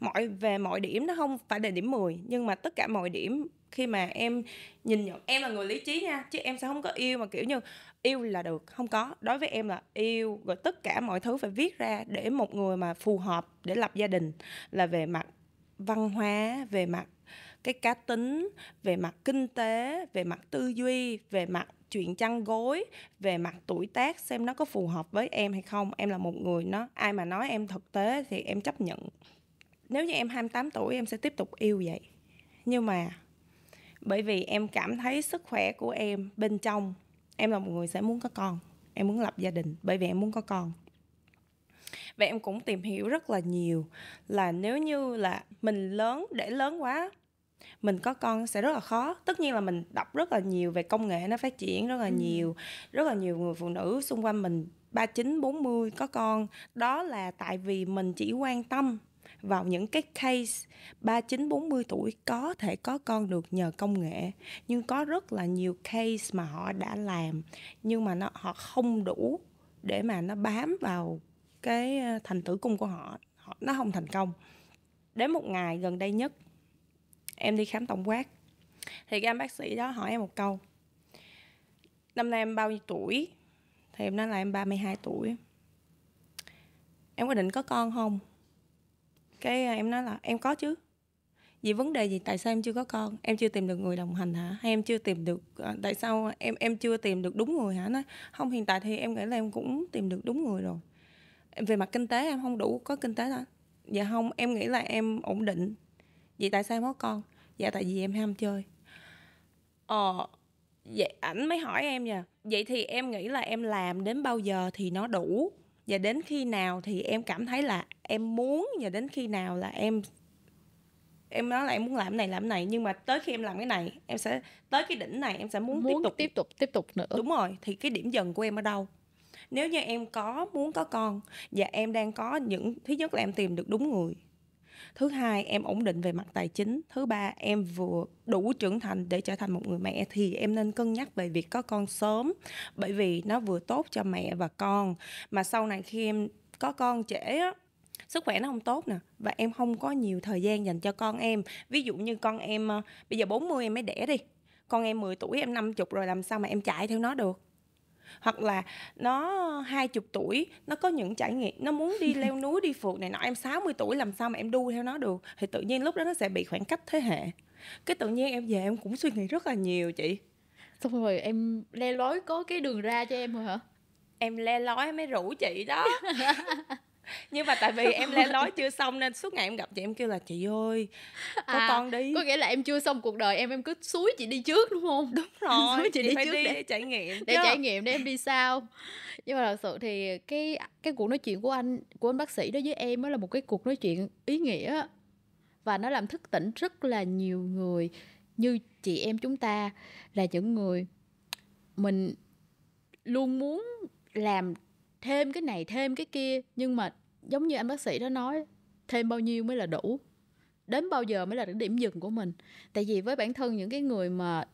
S2: mọi về mọi điểm nó không phải là điểm 10 nhưng mà tất cả mọi điểm khi mà em nhìn nhận em là người lý trí nha chứ em sẽ không có yêu mà kiểu như yêu là được không có đối với em là yêu rồi tất cả mọi thứ phải viết ra để một người mà phù hợp để lập gia đình là về mặt văn hóa về mặt cái cá tính về mặt kinh tế về mặt tư duy về mặt chuyện chăn gối về mặt tuổi tác xem nó có phù hợp với em hay không em là một người nó ai mà nói em thực tế thì em chấp nhận nếu như em 28 tuổi em sẽ tiếp tục yêu vậy nhưng mà bởi vì em cảm thấy sức khỏe của em bên trong em là một người sẽ muốn có con em muốn lập gia đình bởi vì em muốn có con và em cũng tìm hiểu rất là nhiều là nếu như là mình lớn để lớn quá mình có con sẽ rất là khó tất nhiên là mình đọc rất là nhiều về công nghệ nó phát triển rất là ừ. nhiều rất là nhiều người phụ nữ xung quanh mình ba chín bốn mươi có con đó là tại vì mình chỉ quan tâm vào những cái case 39 40 tuổi có thể có con được nhờ công nghệ nhưng có rất là nhiều case mà họ đã làm nhưng mà nó họ không đủ để mà nó bám vào cái ờ, thành tử cung của họ, họ nó không thành công đến một ngày gần đây nhất em đi khám tổng quát thì cái anh bác sĩ đó hỏi em một câu năm nay em bao nhiêu tuổi thì em nói là em 32 tuổi em có định có con không cái à, em nói là em có chứ vì vấn đề gì tại sao em chưa có con em chưa tìm được người đồng hành hả hay em chưa tìm được à, tại sao em em chưa tìm được đúng người hả nói? không hiện tại thì em nghĩ là em cũng tìm được đúng người rồi về mặt kinh tế em không đủ có kinh tế đó dạ không em nghĩ là em ổn định vậy tại sao có con dạ tại vì em ham chơi ờ vậy ảnh mới hỏi em nha vậy thì em nghĩ là em làm đến bao giờ thì nó đủ và đến khi nào thì em cảm thấy là em muốn và đến khi nào là em em nói là em muốn làm cái này làm cái này nhưng mà tới khi em làm cái này em sẽ tới cái đỉnh này em sẽ muốn, muốn tiếp tục tiếp tục tiếp tục nữa đúng rồi thì cái điểm dần của em ở đâu nếu như em có muốn có con và em đang có những thứ nhất là em tìm được đúng người thứ hai em ổn định về mặt tài chính thứ ba em vừa đủ trưởng thành để trở thành một người mẹ thì em nên cân nhắc về việc có con sớm bởi vì nó vừa tốt cho mẹ và con mà sau này khi em có con trễ á sức khỏe nó không tốt nè và em không có nhiều thời gian dành cho con em ví dụ như con em ờ, bây giờ 40 em mới đẻ đi con em 10 tuổi em 50 rồi làm sao mà em chạy theo nó được hoặc là nó hai chục tuổi nó có những trải nghiệm nó muốn đi leo núi đi phượt này nọ em 60 tuổi làm sao mà em đu theo nó được thì tự nhiên lúc đó nó sẽ bị khoảng cách thế hệ cái tự nhiên em về em cũng suy nghĩ rất là nhiều chị xong rồi em le lối
S3: có cái đường ra cho em rồi hả em le lói mới rủ chị đó
S2: nhưng mà tại vì em lên nói chưa xong nên suốt ngày em gặp chị em kêu là chị ơi có à, con đi
S3: có nghĩa là em chưa xong cuộc đời em em cứ suối chị đi trước đúng không đúng rồi suối chị, chị đi phải trước đi để, để
S2: trải nghiệm để trải nghiệm để
S3: em đi sao? nhưng mà thật sự thì cái cái cuộc nói chuyện của anh của anh bác sĩ đó với em là một cái cuộc nói chuyện ý nghĩa và nó làm thức tỉnh rất là nhiều người như chị em chúng ta là những người mình luôn muốn làm thêm cái này thêm cái kia nhưng mà giống như anh bác sĩ đó nói thêm bao nhiêu mới là đủ đến bao giờ mới là cái điểm dừng của mình tại vì với bản thân những cái người mà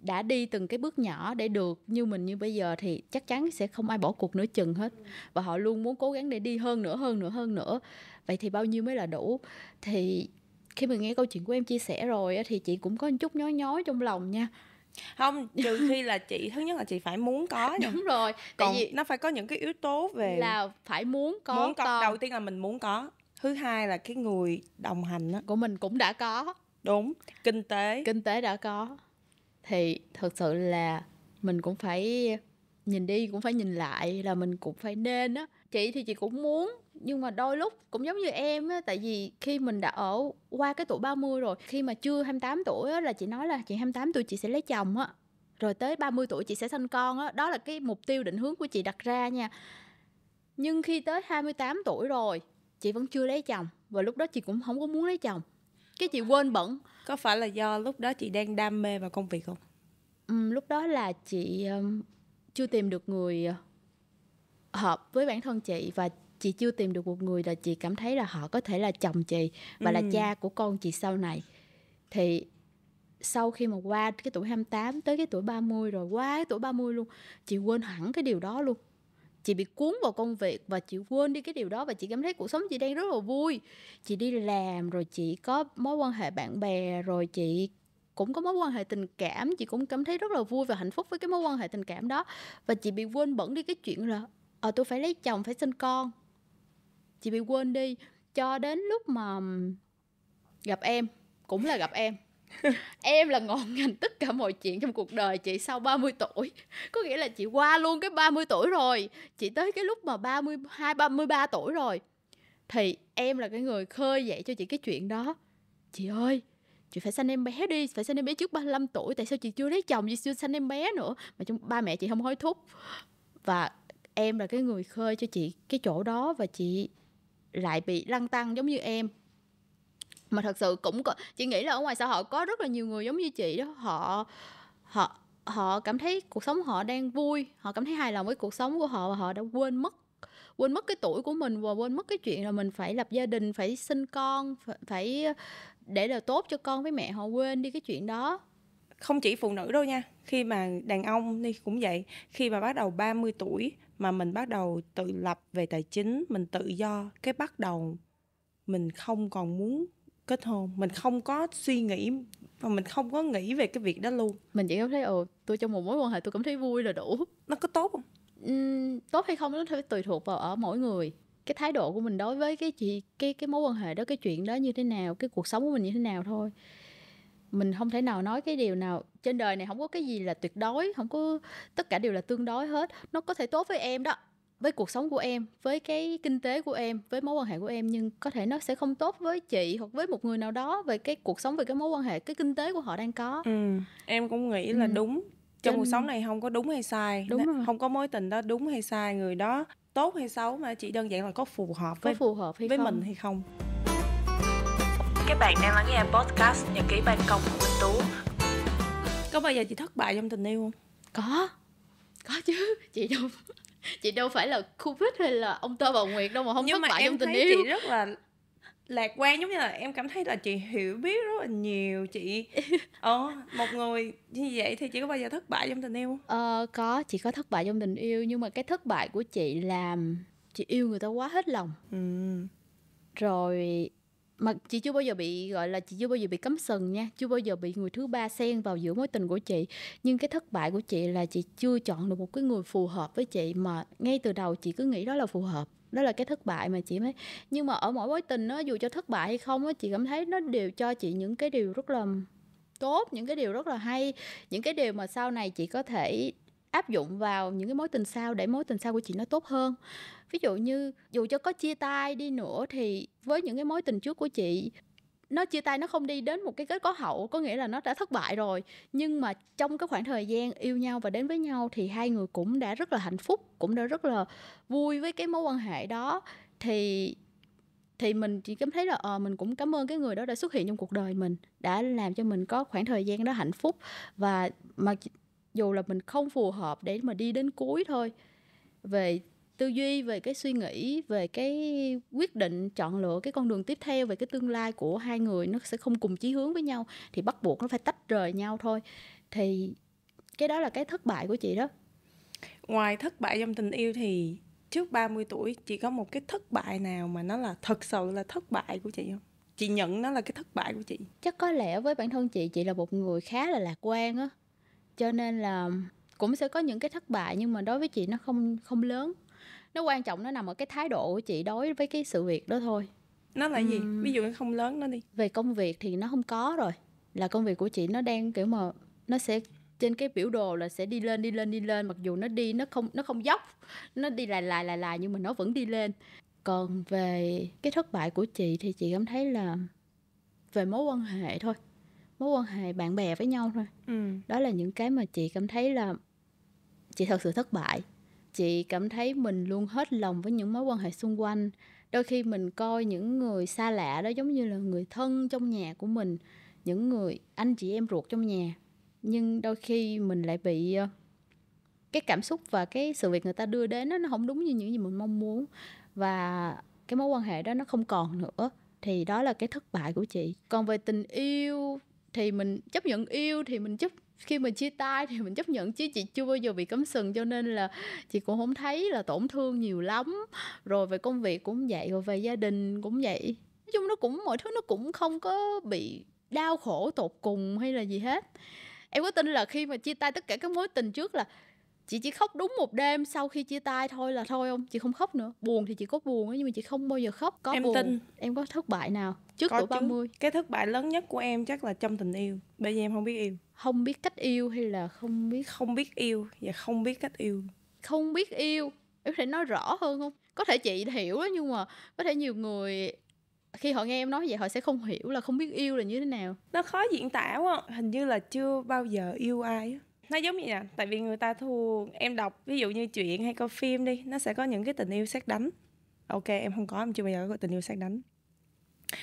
S3: đã đi từng cái bước nhỏ để được như mình như bây giờ thì chắc chắn sẽ không ai bỏ cuộc nữa chừng hết và họ luôn muốn cố gắng để đi hơn nữa hơn nữa hơn nữa vậy thì bao nhiêu mới là đủ thì khi mình nghe câu chuyện của em chia sẻ rồi thì chị cũng có một chút nhói nhói trong lòng nha
S2: không trừ khi là chị thứ nhất là chị phải muốn có đúng rồi tại Còn vì nó phải có những cái yếu tố về là phải muốn có muốn có con. đầu tiên là mình muốn có
S3: thứ hai là cái người đồng hành đó. của mình cũng đã có đúng kinh tế kinh tế đã có thì thực sự là mình cũng phải nhìn đi cũng phải nhìn lại là mình cũng phải nên á chị thì chị cũng muốn nhưng mà đôi lúc cũng giống như em á tại vì khi mình đã ở qua cái tuổi 30 rồi khi mà chưa 28 tuổi á là chị nói là chị 28 tuổi chị sẽ lấy chồng á rồi tới 30 tuổi chị sẽ sinh con á đó. đó là cái mục tiêu định hướng của chị đặt ra nha nhưng khi tới 28 tuổi rồi chị vẫn chưa lấy chồng và lúc đó chị cũng không có muốn lấy chồng cái chị quên bẩn có phải là do lúc đó chị đang đam mê vào công việc không ừ, lúc đó là chị chưa tìm được người ờ, hợp với bản thân chị và chị chưa tìm được một người là chị cảm thấy là họ có thể là chồng chị và ừ. là cha của con chị sau này thì sau khi mà qua cái tuổi 28 tới cái tuổi 30 rồi quá cái tuổi 30 luôn chị quên hẳn cái điều đó luôn chị bị cuốn vào công việc và chị quên đi cái điều đó và chị cảm thấy cuộc sống chị đang rất là vui chị đi làm rồi chị có mối quan hệ bạn bè rồi chị cũng có mối quan hệ tình cảm chị cũng cảm thấy rất là vui và hạnh phúc với cái mối quan hệ tình cảm đó và chị bị quên bẩn đi cái chuyện là ờ à, tôi phải lấy chồng phải sinh con chị bị quên đi cho đến lúc mà gặp em cũng là gặp em em là ngọn ngành tất cả mọi chuyện trong cuộc đời chị sau 30 tuổi có nghĩa là chị qua luôn cái 30 tuổi rồi chị tới cái lúc mà 32 33 tuổi rồi thì em là cái người khơi dậy cho chị cái chuyện đó chị ơi chị phải sanh em bé đi phải sanh em bé trước 35 tuổi tại sao chị chưa lấy chồng gì chưa sanh em bé nữa mà trong ba mẹ chị không hối thúc và em là cái người khơi cho chị cái chỗ đó và chị lại bị lăng tăng giống như em mà thật sự cũng có, chị nghĩ là ở ngoài xã hội có rất là nhiều người giống như chị đó họ họ họ cảm thấy cuộc sống họ đang vui họ cảm thấy hài lòng với cuộc sống của họ và họ đã quên mất quên mất cái tuổi của mình và quên mất cái chuyện là mình phải lập gia đình phải sinh con phải, phải để đời tốt cho con với mẹ họ quên đi cái chuyện đó không chỉ phụ nữ đâu nha khi mà đàn ông đi cũng vậy
S2: khi mà bắt đầu 30 tuổi mà mình bắt đầu tự lập về tài chính mình tự do cái bắt đầu mình không còn muốn kết hôn mình không có suy nghĩ
S3: và mình không có nghĩ về cái việc đó luôn mình chỉ cảm thấy ừ tôi trong một mối quan hệ tôi cảm thấy vui là đủ nó có tốt không uhm, tốt hay không nó phải tùy thuộc vào ở mỗi người cái thái độ của mình đối với cái chị cái cái mối quan hệ đó cái chuyện đó như thế nào cái cuộc sống của mình như thế nào thôi mình không thể nào nói cái điều nào trên đời này không có cái gì là tuyệt đối không có tất cả đều là tương đối hết nó có thể tốt với em đó với cuộc sống của em với cái kinh tế của em với mối quan hệ của em nhưng có thể nó sẽ không tốt với chị hoặc với một người nào đó về cái cuộc sống về cái mối quan hệ cái kinh tế của họ đang có ừ. em cũng nghĩ là ừ. đúng trong cuộc sống này không có đúng hay
S2: sai đúng rồi. không có mối tình đó đúng hay sai người đó tốt hay xấu mà chỉ đơn giản là có phù hợp có với phù hợp hay với không? mình hay không
S1: các bạn đang lắng nghe podcast Nhật ký
S3: ban công của Minh Tú. Có bao giờ chị thất bại trong tình yêu không? Có. Có chứ, chị đâu chị đâu phải là Covid hay là ông Tơ bà Nguyệt đâu mà không Nhưng thất mà bại
S2: em trong tình thấy Chị rất là lạc quan giống như là em cảm thấy là chị hiểu biết rất là nhiều chị ờ một người như vậy thì chị có bao giờ thất bại trong tình yêu
S3: ờ có chị có thất bại trong tình yêu nhưng mà cái thất bại của chị làm chị yêu người ta quá hết lòng ừ. rồi mà chị chưa bao giờ bị gọi là chị chưa bao giờ bị cấm sừng nha chưa bao giờ bị người thứ ba xen vào giữa mối tình của chị nhưng cái thất bại của chị là chị chưa chọn được một cái người phù hợp với chị mà ngay từ đầu chị cứ nghĩ đó là phù hợp đó là cái thất bại mà chị mới nhưng mà ở mỗi mối tình nó dù cho thất bại hay không á chị cảm thấy nó đều cho chị những cái điều rất là tốt những cái điều rất là hay những cái điều mà sau này chị có thể áp dụng vào những cái mối tình sau để mối tình sau của chị nó tốt hơn ví dụ như dù cho có chia tay đi nữa thì với những cái mối tình trước của chị nó chia tay nó không đi đến một cái kết có hậu có nghĩa là nó đã thất bại rồi nhưng mà trong cái khoảng thời gian yêu nhau và đến với nhau thì hai người cũng đã rất là hạnh phúc cũng đã rất là vui với cái mối quan hệ đó thì thì mình chỉ cảm thấy là à, mình cũng cảm ơn cái người đó đã xuất hiện trong cuộc đời mình đã làm cho mình có khoảng thời gian đó hạnh phúc và mà dù là mình không phù hợp để mà đi đến cuối thôi về tư duy về cái suy nghĩ về cái quyết định chọn lựa cái con đường tiếp theo về cái tương lai của hai người nó sẽ không cùng chí hướng với nhau thì bắt buộc nó phải tách rời nhau thôi thì cái đó là cái thất bại của chị đó
S2: ngoài thất bại trong tình yêu thì trước 30 tuổi chị có một cái thất bại nào mà nó là thật sự là thất bại của chị không chị nhận nó là cái thất bại của chị
S3: chắc có lẽ với bản thân chị chị là một người khá là lạc quan á cho nên là cũng sẽ có những cái thất bại nhưng mà đối với chị nó không không lớn nó quan trọng nó nằm ở cái thái độ của chị đối với cái sự việc đó thôi nó là uhm, gì ví dụ không lớn nó đi về công việc thì nó không có rồi là công việc của chị nó đang kiểu mà nó sẽ trên cái biểu đồ là sẽ đi lên đi lên đi lên mặc dù nó đi nó không nó không dốc nó đi lại lại lại lại nhưng mà nó vẫn đi lên còn về cái thất bại của chị thì chị cảm thấy là về mối quan hệ thôi mối quan hệ bạn bè với nhau thôi ừ. đó là những cái mà chị cảm thấy là chị thật sự thất bại chị cảm thấy mình luôn hết lòng với những mối quan hệ xung quanh đôi khi mình coi những người xa lạ đó giống như là người thân trong nhà của mình những người anh chị em ruột trong nhà nhưng đôi khi mình lại bị ờ, cái cảm xúc và cái sự việc người ta đưa đến nó không đúng như những gì mình mong muốn và cái mối quan hệ đó nó không còn nữa thì đó là cái thất bại của chị còn về tình yêu thì mình chấp nhận yêu thì mình chấp khi mình chia tay thì mình chấp nhận chứ chị chưa bao giờ bị cấm sừng cho nên là chị cũng không thấy là tổn thương nhiều lắm rồi về công việc cũng vậy rồi về gia đình cũng vậy nói chung nó cũng mọi thứ nó cũng không có bị đau khổ tột cùng hay là gì hết em có tin là khi mà chia tay tất cả các mối tình trước là chị chỉ khóc đúng một đêm sau khi chia tay thôi là thôi không chị không khóc nữa buồn thì chị có buồn nhưng mà chị không bao giờ khóc có em buồn tin. em có thất bại nào trước có tuổi ba mươi
S2: cái thất bại lớn nhất của em chắc là trong tình
S3: yêu bây giờ em không biết yêu không biết cách yêu hay là không biết không biết yêu và không biết cách yêu không biết yêu em có thể nói rõ hơn không có thể chị hiểu đó nhưng mà có thể nhiều người khi họ nghe em nói vậy họ sẽ không hiểu là không biết yêu là như thế nào nó khó
S2: diễn tả quá hình như là chưa bao giờ yêu ai nó giống như nè tại vì người ta thường em đọc ví dụ như chuyện hay coi phim đi nó sẽ có những cái tình yêu xét đánh ok em không có em chưa bao giờ có tình yêu xét đánh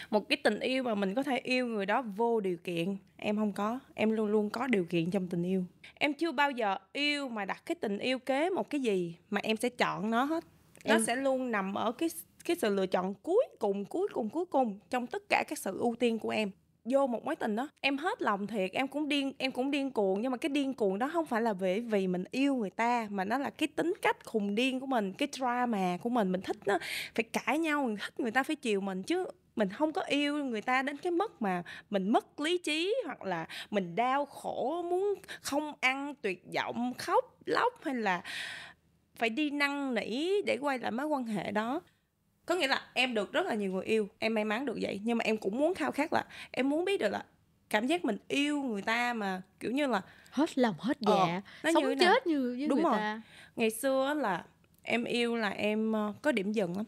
S2: một cái tình yêu mà mình có thể yêu người đó vô điều kiện em không có em luôn luôn có điều kiện trong tình yêu em chưa bao giờ yêu mà đặt cái tình yêu kế một cái gì mà em sẽ chọn nó hết nó sẽ luôn nằm ở cái cái sự lựa chọn cuối cùng cuối cùng cuối cùng trong tất cả các sự ưu tiên của em vô một mối tình đó em hết lòng thiệt em cũng điên em cũng điên cuồng nhưng mà cái điên cuồng đó không phải là bởi vì mình yêu người ta mà nó là cái tính cách khùng điên của mình cái drama của mình mình thích nó phải cãi nhau mình thích người ta phải chiều mình chứ mình không có yêu người ta đến cái mức mà mình mất lý trí hoặc là mình đau khổ muốn không ăn tuyệt vọng khóc lóc hay là phải đi năn nỉ để quay lại mối quan hệ đó có nghĩa là em được rất là nhiều người yêu em may mắn được vậy nhưng mà em cũng muốn khao khát là em muốn biết được là cảm giác mình yêu người ta mà kiểu như là hết lòng hết ờ, dạ ờ, sống như chết như với đúng người rồi ta. ngày xưa là em yêu là em ờ, có điểm dừng lắm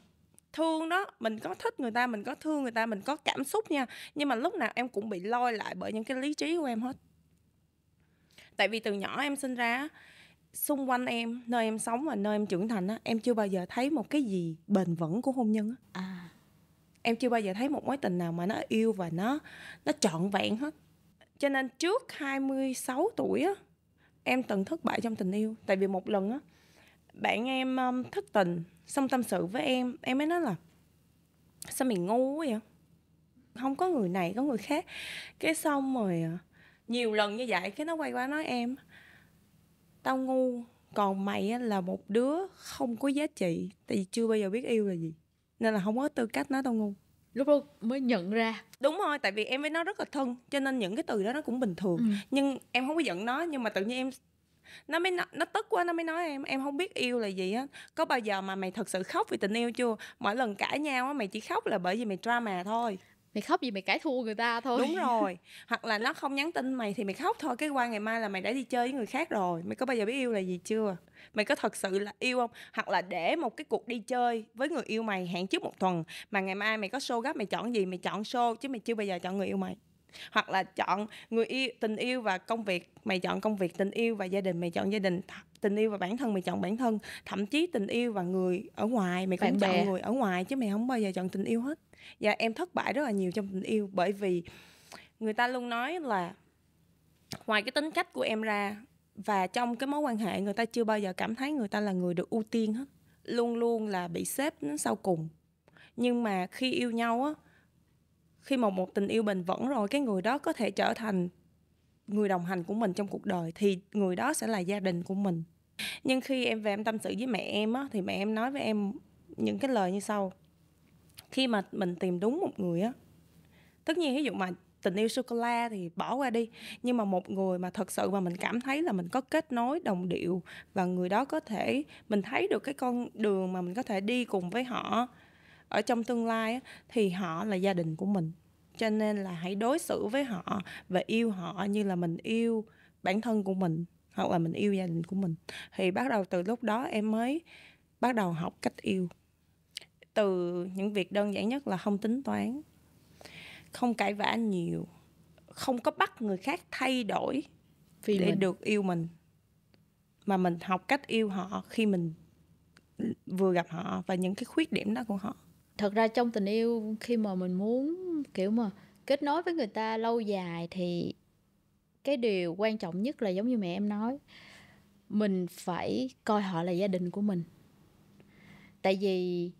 S2: thương đó mình có thích người ta mình có thương người ta mình có cảm xúc nha nhưng mà lúc nào em cũng bị lôi lại bởi những cái lý trí của em hết tại vì từ nhỏ em sinh ra xung quanh em nơi em sống và nơi em trưởng thành á em chưa bao giờ thấy một cái gì bền vững của hôn nhân á à. em chưa bao giờ thấy một mối tình nào mà nó yêu và nó nó trọn vẹn hết cho nên trước 26 tuổi á em từng thất bại trong tình yêu tại vì một lần á bạn em um, thất tình xong tâm sự với em em mới nói là sao mình ngu quá vậy không có người này có người khác cái xong rồi à, nhiều lần như vậy cái nó quay qua nói em tao ngu còn mày á, là một đứa không có giá trị tại vì chưa bao giờ biết yêu là gì nên là không có tư cách nói tao ngu lúc đó mới nhận ra đúng rồi tại vì em với nó rất là thân cho nên những cái từ đó nó cũng bình thường ừ. nhưng em không có giận nó nhưng mà tự nhiên em nó mới nó, nó tức quá nó mới nói em em không biết yêu là gì á có bao giờ mà mày thật sự khóc vì tình yêu chưa mỗi lần cãi nhau á mày chỉ khóc là bởi vì mày drama thôi mày khóc vì mày cãi thua người ta thôi đúng rồi hoặc là nó không nhắn tin mày thì mày khóc thôi cái qua ngày mai là mày đã đi chơi với người khác rồi mày có bao giờ biết yêu là gì chưa mày có thật sự là yêu không hoặc là để một cái cuộc đi chơi với người yêu mày hẹn trước một tuần mà ngày mai mày có show gấp mày chọn gì mày chọn show chứ mày chưa bao giờ chọn người yêu mày hoặc là chọn người yêu tình yêu và công việc mày chọn công việc tình yêu và gia đình mày chọn gia đình tình yêu và bản thân mày chọn bản thân thậm chí tình yêu và người ở ngoài mày cũng bạn chọn bè. người ở ngoài chứ mày không bao giờ chọn tình yêu hết và dạ, em thất bại rất là nhiều trong tình yêu bởi vì người ta luôn nói là ngoài cái tính cách của em ra và trong cái mối quan hệ người ta chưa bao giờ cảm thấy người ta là người được ưu tiên hết luôn luôn là bị xếp đến sau cùng nhưng mà khi yêu nhau á khi mà một tình yêu bền vững rồi cái người đó có thể trở thành người đồng hành của mình trong cuộc đời thì người đó sẽ là gia đình của mình nhưng khi em về em tâm sự với mẹ em á thì mẹ em nói với em những cái lời như sau khi mà mình tìm đúng một người á tất nhiên ví dụ mà tình yêu sô cô la thì bỏ qua đi nhưng mà một người mà thật sự mà mình cảm thấy là mình có kết nối đồng điệu và người đó có thể mình thấy được cái con đường mà mình có thể đi cùng với họ ở trong tương lai thì họ là gia đình của mình cho nên là hãy đối xử với họ và yêu họ như là mình yêu bản thân của mình hoặc là mình yêu gia đình của mình thì bắt đầu từ lúc đó em mới bắt đầu học cách yêu từ những việc đơn giản nhất là không tính toán không cãi vã nhiều không có bắt người khác thay đổi Vì để mình. được yêu mình mà mình học cách yêu họ khi mình vừa gặp họ và những cái khuyết điểm đó của họ
S3: thật ra trong tình yêu khi mà mình muốn kiểu mà kết nối với người ta lâu dài thì cái điều quan trọng nhất là giống như mẹ em nói mình phải coi họ là gia đình của mình tại vì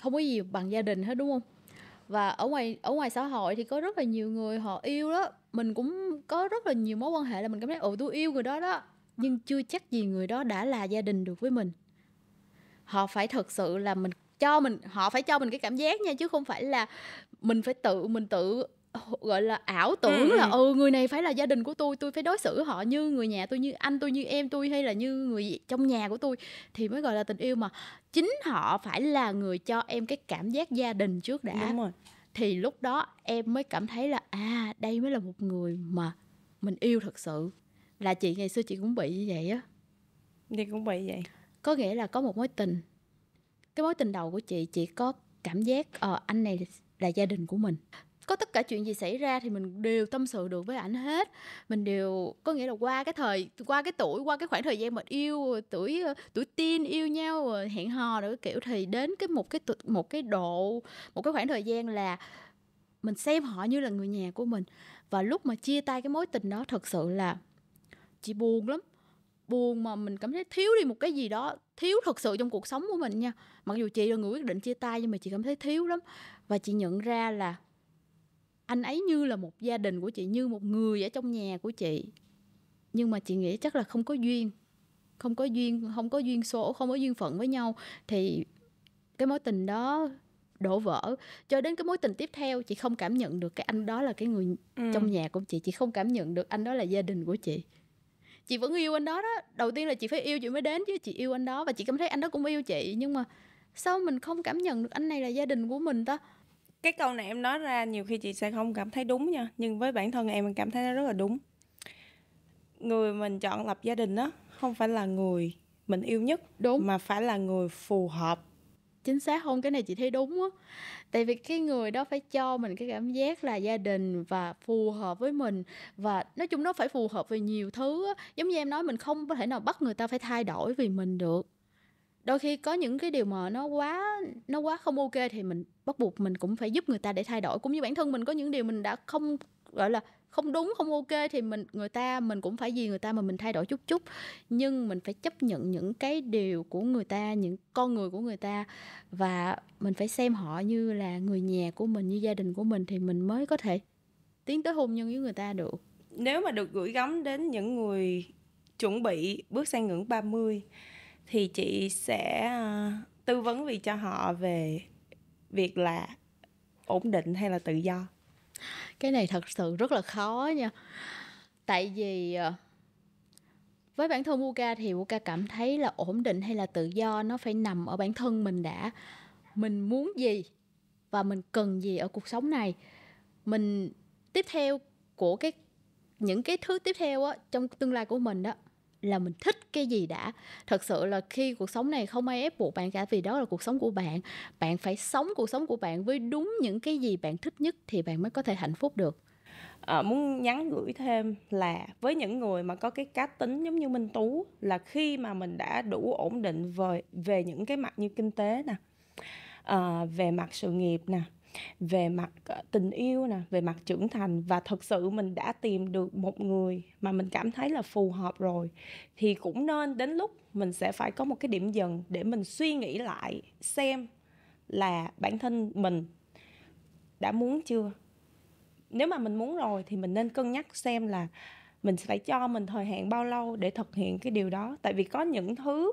S3: không có gì bằng gia đình hết đúng không và ở ngoài ở ngoài xã hội thì có rất là nhiều người họ yêu đó mình cũng có rất là nhiều mối quan hệ là mình cảm thấy ồ ừ, tôi yêu người đó đó nhưng chưa chắc gì người đó đã là gia đình được với mình họ phải thật sự là mình cho mình họ phải cho mình cái cảm giác nha chứ không phải là mình phải tự mình tự gọi là ảo tưởng ừ. là ừ người này phải là gia đình của tôi tôi phải đối xử họ như người nhà tôi như anh tôi như em tôi hay là như người trong nhà của tôi thì mới gọi là tình yêu mà chính họ phải là người cho em cái cảm giác gia đình trước đã Đúng rồi. thì lúc đó em mới cảm thấy là à đây mới là một người mà mình yêu thật sự là chị ngày xưa chị cũng bị như vậy á chị cũng bị vậy có nghĩa là có một mối tình cái mối tình đầu của chị chị có cảm giác ờ anh này là gia đình của mình có tất cả chuyện gì xảy ra thì mình đều tâm sự được với ảnh hết mình đều có nghĩa là qua cái thời qua cái tuổi qua cái khoảng thời gian mà yêu tuổi ờ, tuổi teen yêu nhau ờ, hẹn hò rồi kiểu thì đến cái một cái một cái độ một cái khoảng thời gian là mình xem họ như là người nhà của mình và lúc mà chia tay cái mối tình đó thật sự là chị buồn lắm buồn mà mình cảm thấy thiếu đi một cái gì đó thiếu thật sự trong cuộc sống của mình nha mặc dù chị là người quyết định chia tay nhưng mà chị cảm thấy thiếu lắm và chị nhận ra là anh ấy như là một gia đình của chị như một người ở trong nhà của chị nhưng mà chị nghĩ chắc là không có duyên không có duyên không có duyên số không có duyên phận với nhau thì cái mối tình đó đổ vỡ cho đến cái mối tình tiếp theo chị không cảm nhận được cái anh đó là cái người ừ. trong nhà của chị chị không cảm nhận được anh đó là gia đình của chị chị vẫn yêu anh đó đó đầu tiên là chị phải yêu chị mới đến chứ chị yêu anh đó và chị cảm thấy anh đó cũng yêu chị nhưng mà sao mình không cảm nhận được anh này là gia đình của
S2: mình ta cái câu này em nói ra nhiều khi chị sẽ không cảm thấy đúng nha nhưng với bản thân em mình cảm thấy nó rất là đúng người mình chọn lập gia đình đó không phải là người
S3: mình yêu nhất đúng mà phải là người phù hợp chính xác không cái này chị thấy đúng á tại vì cái người đó phải cho mình cái cảm giác là gia đình và phù hợp với mình và nói chung nó phải phù hợp về nhiều thứ á giống như em nói mình không có thể nào bắt người ta phải thay đổi vì mình được đôi khi có những cái điều mà nó quá nó quá không ok thì mình bắt buộc mình cũng phải giúp người ta để thay đổi cũng như bản thân mình có những điều mình đã không gọi là không đúng không ok thì mình người ta mình cũng phải vì người ta mà mình thay đổi chút chút nhưng mình phải chấp nhận những cái điều của người ta những con người của người ta và mình phải xem họ như là người nhà của mình như gia đình của mình thì mình mới có thể tiến tới hôn nhân với người ta được
S2: nếu mà được gửi gắm đến những người chuẩn bị bước sang ngưỡng 30 thì chị sẽ ờ, tư vấn việc cho họ về việc
S3: là ổn định hay là tự do cái này thật sự rất là khó nha tại vì ờ, với bản thân Muka thì Muka cảm thấy là ổn định hay là tự do nó phải nằm ở bản thân mình đã mình muốn gì và mình cần gì ở cuộc sống này mình tiếp theo của cái những cái thứ tiếp theo á trong tương lai của mình đó là mình thích cái gì đã thật sự là khi cuộc sống này không ai ép buộc bạn cả vì đó là cuộc sống của bạn bạn phải sống cuộc sống của bạn với đúng những cái gì bạn thích nhất thì bạn mới có thể hạnh phúc được à, muốn nhắn gửi
S2: thêm là với những người mà có cái cá tính giống như minh tú là khi mà mình đã đủ ổn định về về những cái mặt như kinh tế nè à, về mặt sự nghiệp nè về mặt ờ, tình yêu nè về mặt trưởng thành và thật sự mình đã tìm được một người mà mình cảm thấy là phù hợp rồi thì cũng nên đến lúc mình sẽ phải có một cái điểm dừng để mình suy nghĩ lại xem là bản thân mình đã muốn chưa nếu mà mình muốn rồi thì mình nên cân nhắc xem là mình sẽ phải cho mình thời hạn bao lâu để thực hiện cái điều đó tại vì có những thứ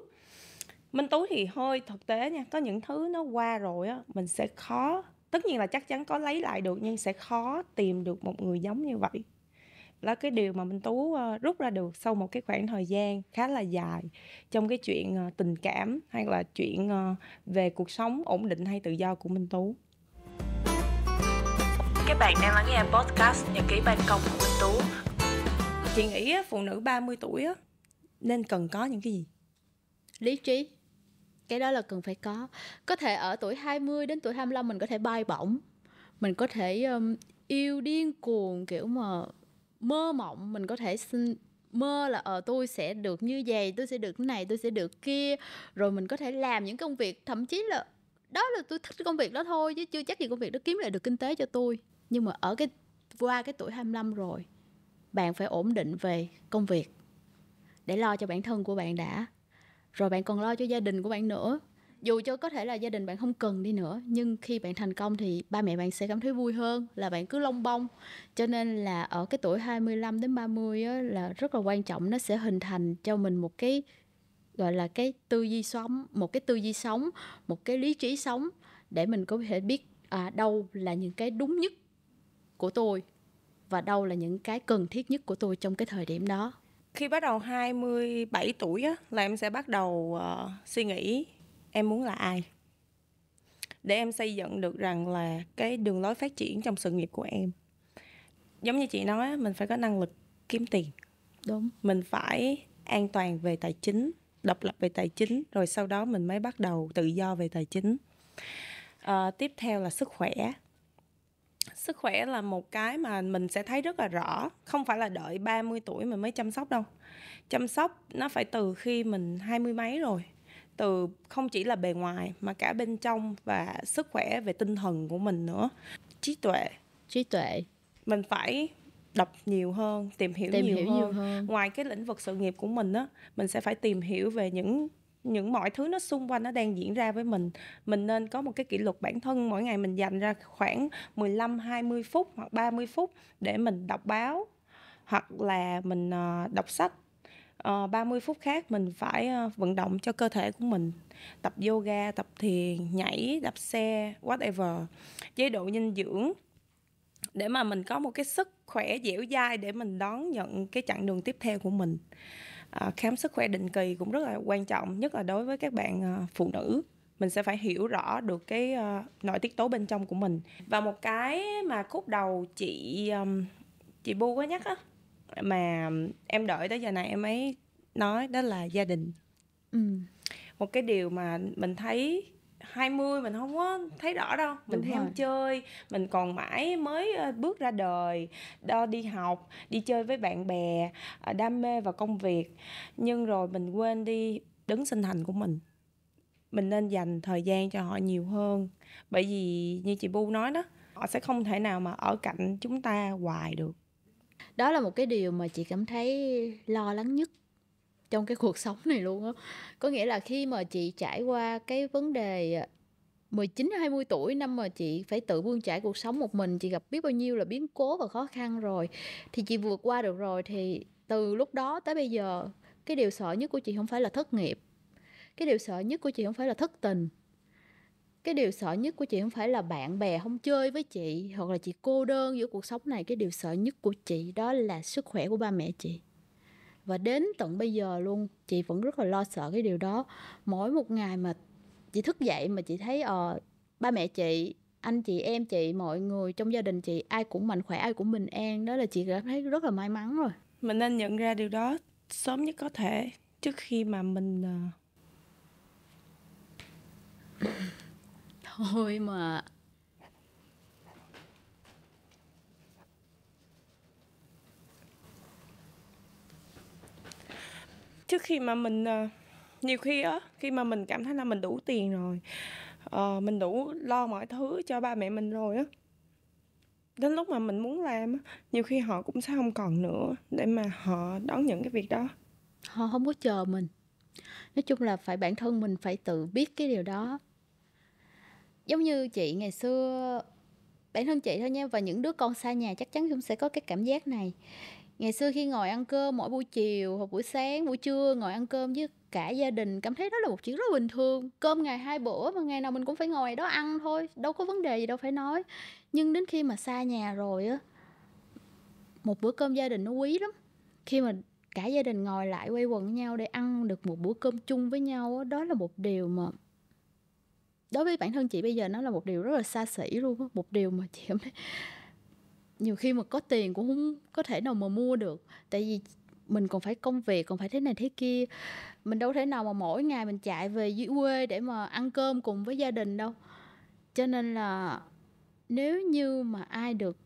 S2: minh tú thì hơi thực tế nha có những thứ nó qua rồi á mình sẽ khó tất nhiên là chắc chắn có lấy lại được nhưng sẽ khó tìm được một người giống như vậy là cái điều mà Minh Tú ờ, rút ra được sau một cái khoảng thời gian khá là dài trong cái chuyện ờ, tình cảm hay là chuyện ờ, về cuộc sống ổn định hay tự do của Minh Tú.
S1: Các bạn đang lắng nghe podcast Nhật ký ban công của Minh Tú.
S3: Chị nghĩ phụ nữ 30 tuổi nên cần có những cái gì? Lý trí, cái đó là cần phải có có thể ở tuổi 20 đến tuổi 25 mình có thể bay bổng mình có thể um, yêu điên cuồng kiểu mà mơ mộng mình có thể xin mơ là ờ tôi sẽ được như vậy tôi sẽ được này tôi sẽ được kia rồi mình có thể làm những công việc thậm chí là đó là tôi thích công việc đó thôi chứ chưa chắc gì công việc đó kiếm lại được kinh tế cho tôi nhưng mà ở cái qua cái tuổi 25 rồi bạn phải ổn định về công việc để lo cho bản thân của bạn đã rồi bạn còn lo cho gia đình của bạn nữa dù cho có thể là gia đình bạn không cần đi nữa nhưng khi bạn thành công thì ba mẹ bạn sẽ cảm thấy vui hơn là bạn cứ lông bông cho nên là ở cái tuổi 25 đến 30 á, là rất là quan trọng nó sẽ hình thành cho mình một cái gọi là cái tư duy sống một cái tư duy sống một cái lý trí sống để mình có thể biết à, đâu là những cái đúng nhất của tôi và đâu là những cái cần thiết nhất của tôi trong cái thời điểm đó
S2: khi bắt đầu 27 tuổi á, là em sẽ bắt đầu uh, suy nghĩ em muốn là ai để em xây dựng được rằng là cái đường lối phát triển trong sự nghiệp của em giống như chị nói mình phải có năng lực kiếm tiền đúng mình phải an toàn về tài chính độc lập về tài chính rồi sau đó mình mới bắt đầu tự do về tài chính à, tiếp theo là sức khỏe sức khỏe là một cái mà mình sẽ thấy rất là rõ không phải là đợi 30 tuổi mình mới chăm sóc đâu chăm sóc nó phải từ khi mình hai mươi mấy rồi từ không chỉ là bề ngoài mà cả bên trong và sức khỏe về tinh thần của mình nữa trí tuệ trí tuệ mình phải đọc nhiều hơn tìm hiểu, tìm nhiều, hiểu hơn. nhiều hơn ngoài cái lĩnh vực sự nghiệp của mình á mình sẽ phải tìm hiểu về những những mọi thứ nó xung quanh nó đang diễn ra với mình mình nên có một cái kỷ luật bản thân mỗi ngày mình dành ra khoảng 15 20 phút hoặc 30 phút để mình đọc báo hoặc là mình ờ, đọc sách uh, ờ, 30 phút khác mình phải uh, vận động cho cơ thể của mình tập yoga tập thiền nhảy đạp xe whatever chế độ dinh dưỡng để mà mình có một cái sức khỏe dẻo dai để mình đón nhận cái chặng đường tiếp theo của mình Ờ, khám sức khỏe định kỳ cũng rất là quan trọng nhất là đối với các bạn ờ, phụ nữ mình sẽ phải hiểu rõ được cái ờ, nội tiết tố bên trong của mình và một cái mà khúc đầu chị chị bu có nhắc á mà em đợi tới giờ này em ấy nói đó là gia đình ừ. một cái điều mà mình thấy 20 mình không có thấy rõ đâu mình Đúng ham rồi. chơi mình còn mãi mới ờ, bước ra đời đo đi học đi chơi với bạn bè ờ, đam mê và công việc nhưng rồi mình quên đi đứng sinh thành của mình mình nên dành thời gian cho họ nhiều hơn bởi vì như chị bu nói đó họ sẽ không thể nào mà ở cạnh chúng ta hoài được đó là một
S3: cái điều mà chị cảm thấy lo lắng nhất trong cái cuộc sống này luôn á có nghĩa là khi mà chị trải qua cái vấn đề 19 à, 20 tuổi năm mà chị phải tự buông trải cuộc sống một mình chị gặp biết bao nhiêu là biến cố và khó khăn rồi thì chị vượt qua được rồi thì từ lúc đó tới bây giờ cái điều sợ nhất của chị không phải là thất nghiệp cái điều sợ nhất của chị không phải là thất tình cái điều sợ nhất của chị không phải là bạn bè không chơi với chị hoặc là chị cô đơn giữa cuộc sống này cái điều sợ nhất của chị đó là sức khỏe của ba mẹ chị và đến tận bây giờ luôn chị vẫn rất là lo sợ cái điều đó mỗi một ngày mà chị thức dậy mà chị thấy ờ ba mẹ chị anh chị em chị mọi người trong gia đình chị ai cũng mạnh khỏe ai cũng bình an đó là chị cảm thấy rất là may mắn rồi mình nên nhận ra điều đó sớm nhất có thể trước khi mà mình ờ thôi mà
S2: trước khi mà mình ờ, nhiều khi á khi mà mình cảm thấy là mình đủ tiền rồi ờ, mình đủ lo mọi thứ cho ba mẹ mình rồi á đến lúc mà mình muốn làm á nhiều khi họ cũng sẽ không còn
S1: nữa
S3: để mà họ đón nhận cái việc đó họ không có chờ mình nói chung là phải bản thân mình phải tự biết cái điều đó giống như chị ngày xưa bản thân chị thôi nha và những đứa con xa nhà chắc chắn cũng sẽ có cái cảm giác này ngày xưa khi ngồi ăn cơm mỗi buổi chiều hoặc buổi sáng buổi trưa ngồi ăn cơm với cả gia đình cảm thấy đó là một chuyện rất bình thường cơm ngày hai bữa mà ngày nào mình cũng phải ngồi đó ăn thôi đâu có vấn đề gì đâu phải nói nhưng đến khi mà xa nhà rồi á một bữa cơm gia đình nó quý lắm khi mà cả gia đình ngồi lại quay quần với nhau để ăn được một bữa cơm chung với nhau đó là một điều mà đối với bản thân chị bây giờ nó là một điều rất là xa xỉ luôn một điều mà chị cảm thấy nhiều khi mà có tiền cũng không có thể nào mà mua được tại vì mình còn phải công việc còn phải thế này thế kia mình đâu thể nào mà mỗi ngày mình chạy về dưới quê để mà ăn cơm cùng với gia đình đâu cho nên là nếu như mà ai được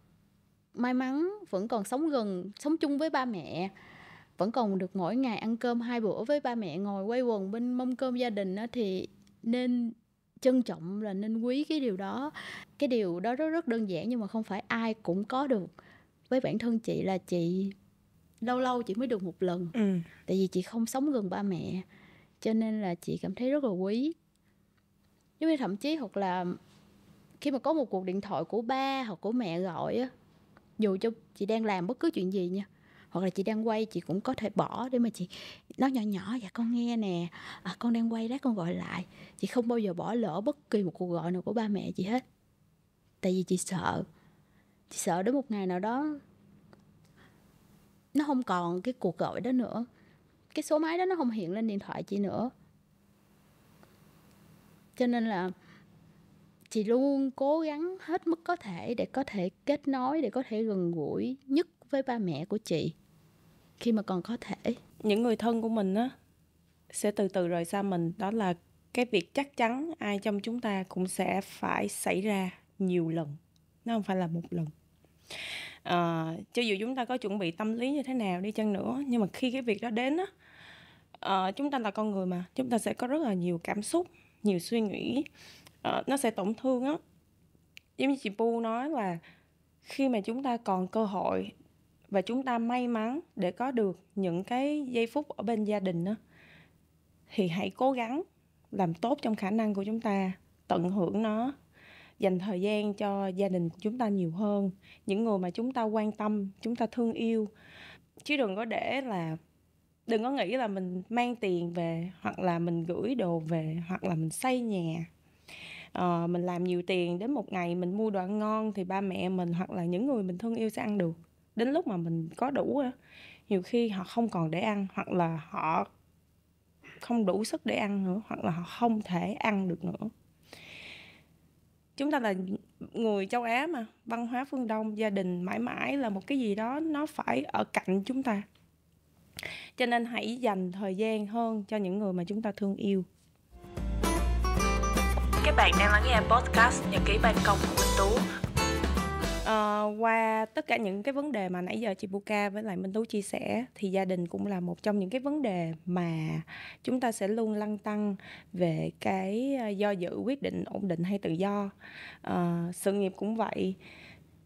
S3: may mắn vẫn còn sống gần sống chung với ba mẹ vẫn còn được mỗi ngày ăn cơm hai bữa với ba mẹ ngồi quay quần bên mâm cơm gia đình đó, thì nên trân trọng là nên quý cái điều đó cái điều đó rất rất đơn giản nhưng mà không phải ai cũng có được với bản thân chị là chị lâu lâu chị mới được một lần ừ. tại vì chị không sống gần ba mẹ cho nên là chị cảm thấy rất là quý giống như thậm chí hoặc là khi mà có một cuộc điện thoại của ba hoặc của mẹ gọi á dù cho chị đang làm bất cứ chuyện gì nha hoặc là chị đang quay chị cũng có thể bỏ để mà chị nói nhỏ nhỏ dạ con nghe nè à, con đang quay lát con gọi lại chị không bao giờ bỏ lỡ bất kỳ một cuộc gọi nào của ba mẹ chị hết tại vì chị sợ chị sợ đến một ngày nào đó nó không còn cái cuộc gọi đó nữa cái số máy đó nó không hiện lên điện thoại chị nữa cho nên là chị luôn cố gắng hết mức có thể để có thể kết nối để có thể gần gũi nhất với ba mẹ của chị khi mà còn có thể những người thân của mình á sẽ từ từ rời xa
S2: mình đó là cái việc chắc chắn ai trong chúng ta cũng sẽ phải xảy ra nhiều lần nó không phải là một lần à, cho dù chúng ta có chuẩn bị tâm lý như thế nào đi chăng nữa nhưng mà khi cái việc đó đến á à, chúng ta là con người mà chúng ta sẽ có rất là nhiều cảm xúc nhiều suy nghĩ à, nó sẽ tổn thương á giống như chị pu nói là khi mà chúng ta còn cơ hội và chúng ta may mắn để có được những cái giây phút ở bên gia đình đó, thì hãy cố gắng làm tốt trong khả năng của chúng ta tận hưởng nó dành thời gian cho gia đình của chúng ta nhiều hơn những người mà chúng ta quan tâm chúng ta thương yêu chứ đừng có để là đừng có nghĩ là mình mang tiền về hoặc là mình gửi đồ về hoặc là mình xây nhà ờ, mình làm nhiều tiền đến một ngày mình mua đồ ăn ngon thì ba mẹ mình hoặc là những người mình thương yêu sẽ ăn được đến lúc mà mình có đủ nhiều khi họ không còn để ăn hoặc là họ không đủ sức để ăn nữa hoặc là họ không thể ăn được nữa chúng ta là người châu á mà văn hóa phương đông gia đình mãi mãi là một cái gì đó nó phải ở cạnh chúng ta cho nên hãy dành thời gian hơn cho những người mà chúng ta thương yêu
S1: các bạn đang lắng nghe podcast nhật ký ban công của minh tú
S2: Ờ, qua tất cả những cái vấn đề mà nãy giờ chị Buka với lại Minh Tú chia sẻ thì gia đình cũng là một trong những cái vấn đề mà chúng ta sẽ luôn lăn tăng về cái ờ, do dự quyết định ổn định hay tự do ờ, sự nghiệp cũng vậy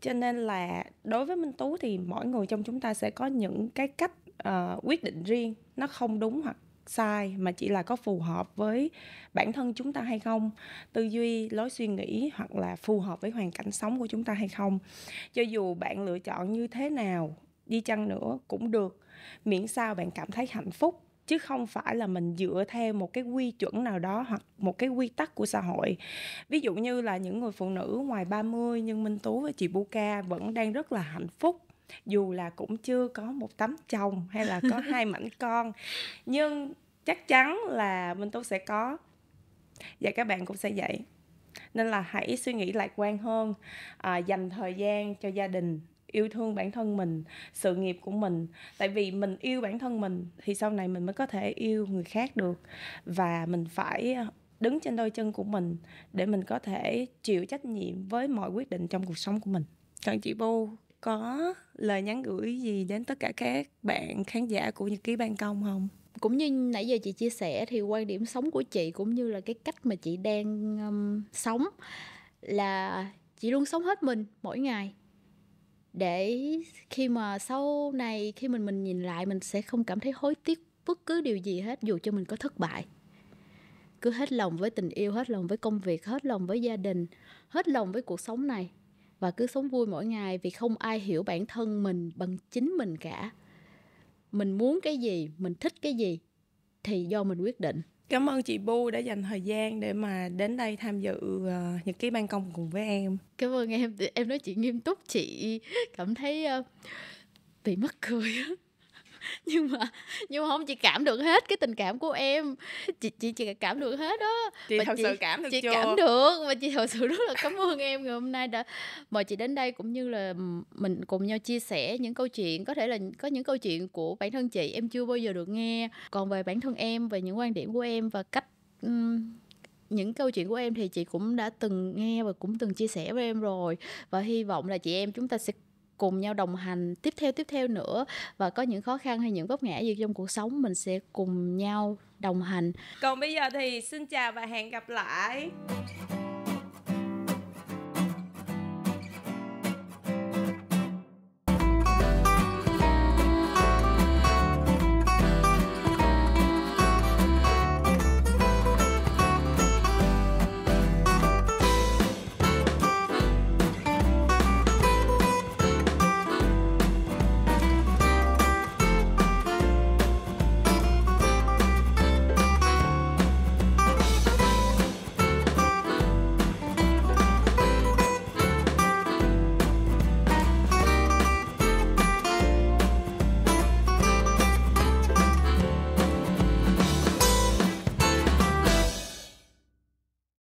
S2: cho nên là đối với Minh Tú thì mỗi người trong chúng ta sẽ có những cái cách uh, quyết định riêng nó không đúng hoặc sai mà chỉ là có phù hợp với bản thân chúng ta hay không tư duy lối suy nghĩ hoặc là phù hợp với hoàn cảnh sống của chúng ta hay không cho dù bạn lựa chọn như thế nào đi chăng nữa cũng được miễn sao bạn cảm thấy hạnh phúc chứ không phải là mình dựa theo một cái quy chuẩn nào đó hoặc một cái quy tắc của xã hội. Ví dụ như là những người phụ nữ ngoài 30 nhưng Minh Tú và chị Buka vẫn đang rất là hạnh phúc dù là cũng chưa có một tấm chồng hay là có hai mảnh con nhưng chắc chắn là minh tú sẽ có và các bạn cũng sẽ vậy nên là hãy suy nghĩ lạc quan hơn à, dành thời gian cho gia đình yêu thương bản thân mình sự nghiệp của mình tại vì mình yêu bản thân mình thì sau này mình mới có thể yêu người khác được và mình phải đứng trên đôi chân của mình để mình có thể chịu trách nhiệm với mọi quyết định trong cuộc sống của mình còn chị bu có lời nhắn gửi gì đến tất cả
S3: các bạn khán giả của Nhật ký ban công không? Cũng như nãy giờ chị chia sẻ thì quan điểm sống của chị cũng như là cái cách mà chị đang um, sống là chị luôn sống hết mình mỗi ngày để khi mà sau này khi mình mình nhìn lại mình sẽ không cảm thấy hối tiếc bất cứ điều gì hết dù cho mình có thất bại cứ hết lòng với tình yêu hết lòng với công việc hết lòng với gia đình hết lòng với cuộc sống này và cứ sống vui mỗi ngày vì không ai hiểu bản thân mình bằng chính mình cả mình muốn cái gì mình thích cái gì thì do mình quyết định cảm
S2: ơn chị bu đã dành thời gian để mà đến đây tham dự uh, nhật ký ban công cùng với em
S3: cảm ơn em em nói chuyện nghiêm túc chị cảm thấy uh, bị mất cười nhưng mà nhưng mà không chị cảm được hết cái tình cảm của em chị chị chị cảm được hết đó chị thật sự cảm được chị chưa? cảm được và chị thật sự rất là cảm ơn em ngày hôm nay đã mời chị đến đây cũng như là mình cùng nhau chia sẻ những câu chuyện có thể là có những câu chuyện của bản thân chị em chưa bao giờ được nghe còn về bản thân em về những quan điểm của em và cách um, những câu chuyện của em thì chị cũng đã từng nghe và cũng từng chia sẻ với em rồi và hy vọng là chị em chúng ta sẽ cùng nhau đồng hành tiếp theo tiếp theo nữa và có những khó khăn hay những vấp ngã gì trong cuộc sống mình sẽ cùng nhau đồng hành
S2: còn bây giờ thì xin chào và hẹn gặp lại